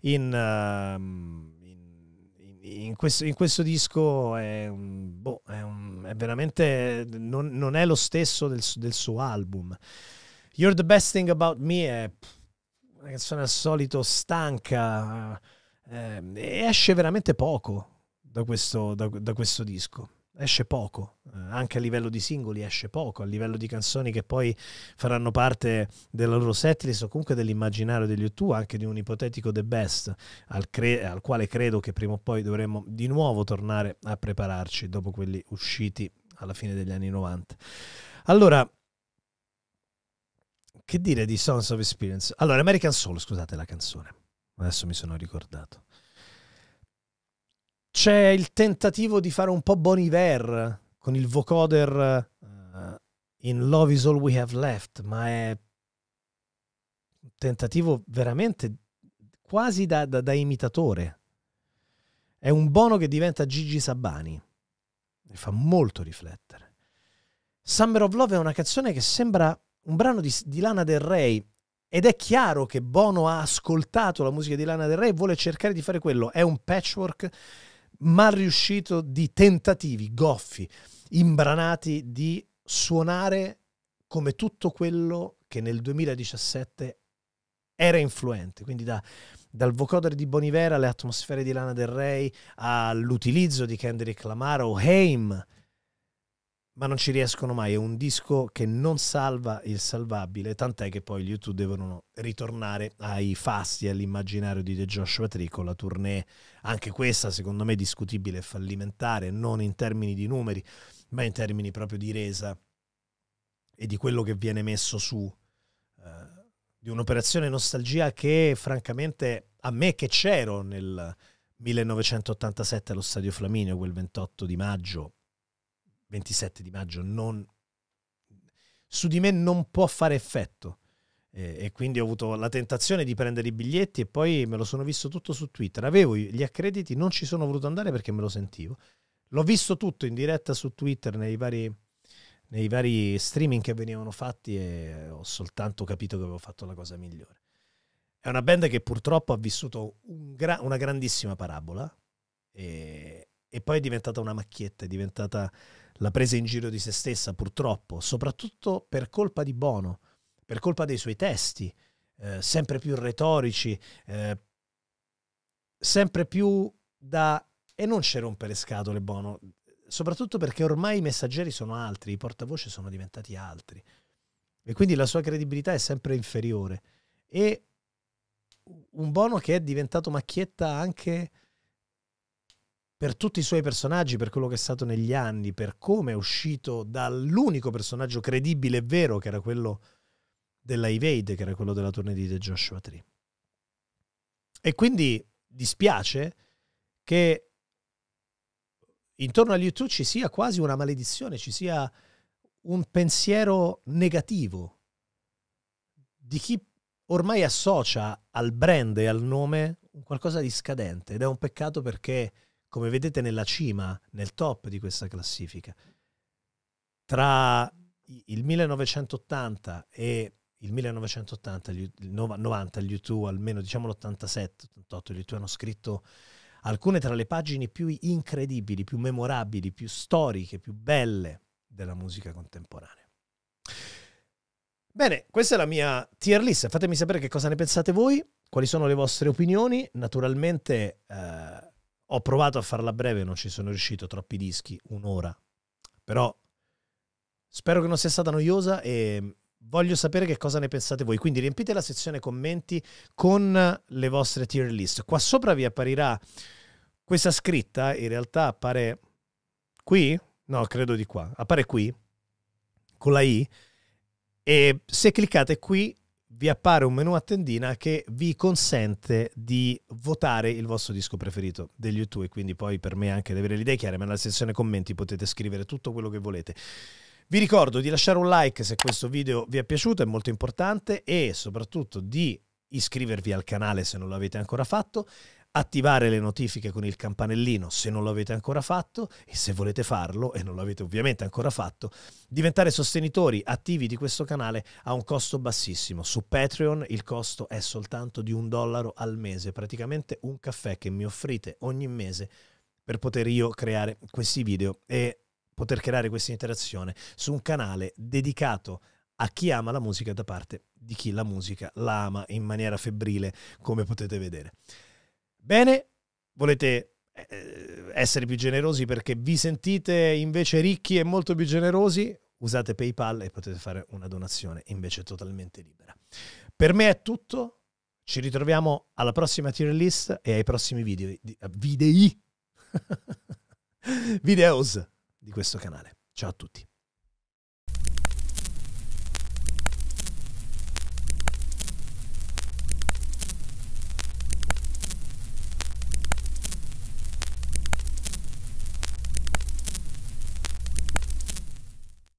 in, ehm, in questo, in questo, disco è, boh, è, un, è veramente non, non, è lo stesso del, del, suo album. You're the best thing about me è una canzone al solito stanca eh, e esce veramente poco da questo, da, da questo disco esce poco, eh, anche a livello di singoli esce poco, a livello di canzoni che poi faranno parte della loro setlist o comunque dell'immaginario degli U2, anche di un ipotetico The Best, al, cre- al quale credo che prima o poi dovremmo di nuovo tornare a prepararci dopo quelli usciti alla fine degli anni 90. Allora, che dire di Sons of Experience? Allora, American Soul, scusate la canzone, adesso mi sono ricordato c'è il tentativo di fare un po' Bon Iver con il vocoder uh, In Love is All We Have Left, ma è un tentativo veramente quasi da, da, da imitatore. È un bono che diventa Gigi Sabani. Mi fa molto riflettere. Summer of Love è una canzone che sembra un brano di, di, Lana del Rey ed è chiaro che Bono ha ascoltato la musica di Lana del Rey e vuole cercare di fare quello. È un patchwork mal riuscito di tentativi goffi, imbranati di suonare come tutto quello che nel 2017 era influente, quindi da, dal vocoder di Bonivera alle atmosfere di Lana del Rey all'utilizzo di Kendrick Lamar o Haim ma non ci riescono mai. È un disco che non salva il salvabile, tant'è che poi gli YouTube devono ritornare ai fasti, all'immaginario di The Joshua Tree con la tournée, anche questa secondo me discutibile e fallimentare, non in termini di numeri, ma in termini proprio di resa e di quello che viene messo su, uh, di un'operazione nostalgia che francamente a me che c'ero nel 1987 allo Stadio Flaminio, quel 28 di maggio, 27 di maggio non, su di me non può fare effetto. E, e, quindi ho avuto la tentazione di prendere i biglietti e poi me lo sono visto tutto su Twitter. Avevo gli accrediti, non ci sono voluto andare perché me lo sentivo. L'ho visto tutto in diretta su Twitter nei vari, nei vari streaming che venivano fatti e ho soltanto capito che avevo fatto la cosa migliore. È una band che purtroppo ha vissuto un gra una grandissima parabola e, e poi è diventata una macchietta, è diventata la presa in giro di se stessa, purtroppo, soprattutto per colpa di Bono, per colpa dei suoi testi, eh, sempre più retorici, eh, sempre più da... E non c'è rompere scatole, Bono, soprattutto perché ormai i messaggeri sono altri, i portavoce sono diventati altri. E quindi la sua credibilità è sempre inferiore. E un Bono che è diventato macchietta anche per tutti i suoi personaggi, per quello che è stato negli anni, per come è uscito dall'unico personaggio credibile e vero che era quello della Evade, che era quello della tournée di The Joshua Tree. E quindi dispiace che intorno agli YouTube ci sia quasi una maledizione, ci sia un pensiero negativo di chi ormai associa al brand e al nome qualcosa di scadente ed è un peccato perché come vedete nella cima, nel top di questa classifica. Tra il 1980 e il 1980, il 90, gli U2, almeno diciamo l'87, 88, gli U2 hanno scritto alcune tra le pagine più incredibili, più memorabili, più storiche, più belle della musica contemporanea. Bene, questa è la mia tier list, fatemi sapere che cosa ne pensate voi, quali sono le vostre opinioni, naturalmente eh, ho provato a farla breve, non ci sono riuscito, troppi dischi, un'ora. Però spero che non sia stata noiosa e voglio sapere che cosa ne pensate voi. Quindi riempite la sezione commenti con le vostre tier list. Qua sopra vi apparirà questa scritta, in realtà appare qui? No, credo di qua. Appare qui, con la I. E se cliccate qui vi appare un menu a tendina che vi consente di votare il vostro disco preferito degli YouTube e quindi poi per me anche di avere le idee chiare, ma nella sezione commenti potete scrivere tutto quello che volete. Vi ricordo di lasciare un like se questo video vi è piaciuto, è molto importante e soprattutto di iscrivervi al canale se non l'avete ancora fatto, attivare le notifiche con il campanellino se non lo avete ancora fatto e se volete farlo e non l'avete ovviamente ancora fatto, diventare sostenitori attivi di questo canale a un costo bassissimo. Su Patreon il costo è soltanto di un dollaro al mese, praticamente un caffè che mi offrite ogni mese per poter io creare questi video e poter creare questa interazione su un canale dedicato a chi ama la musica da parte di chi la musica la ama in maniera febbrile, come potete vedere bene, volete eh, essere più generosi perché vi sentite invece ricchi e molto più generosi, usate PayPal e potete fare una donazione invece totalmente libera. Per me è tutto, ci ritroviamo alla prossima tier list e ai prossimi video, eh, video videos di questo canale. Ciao a tutti.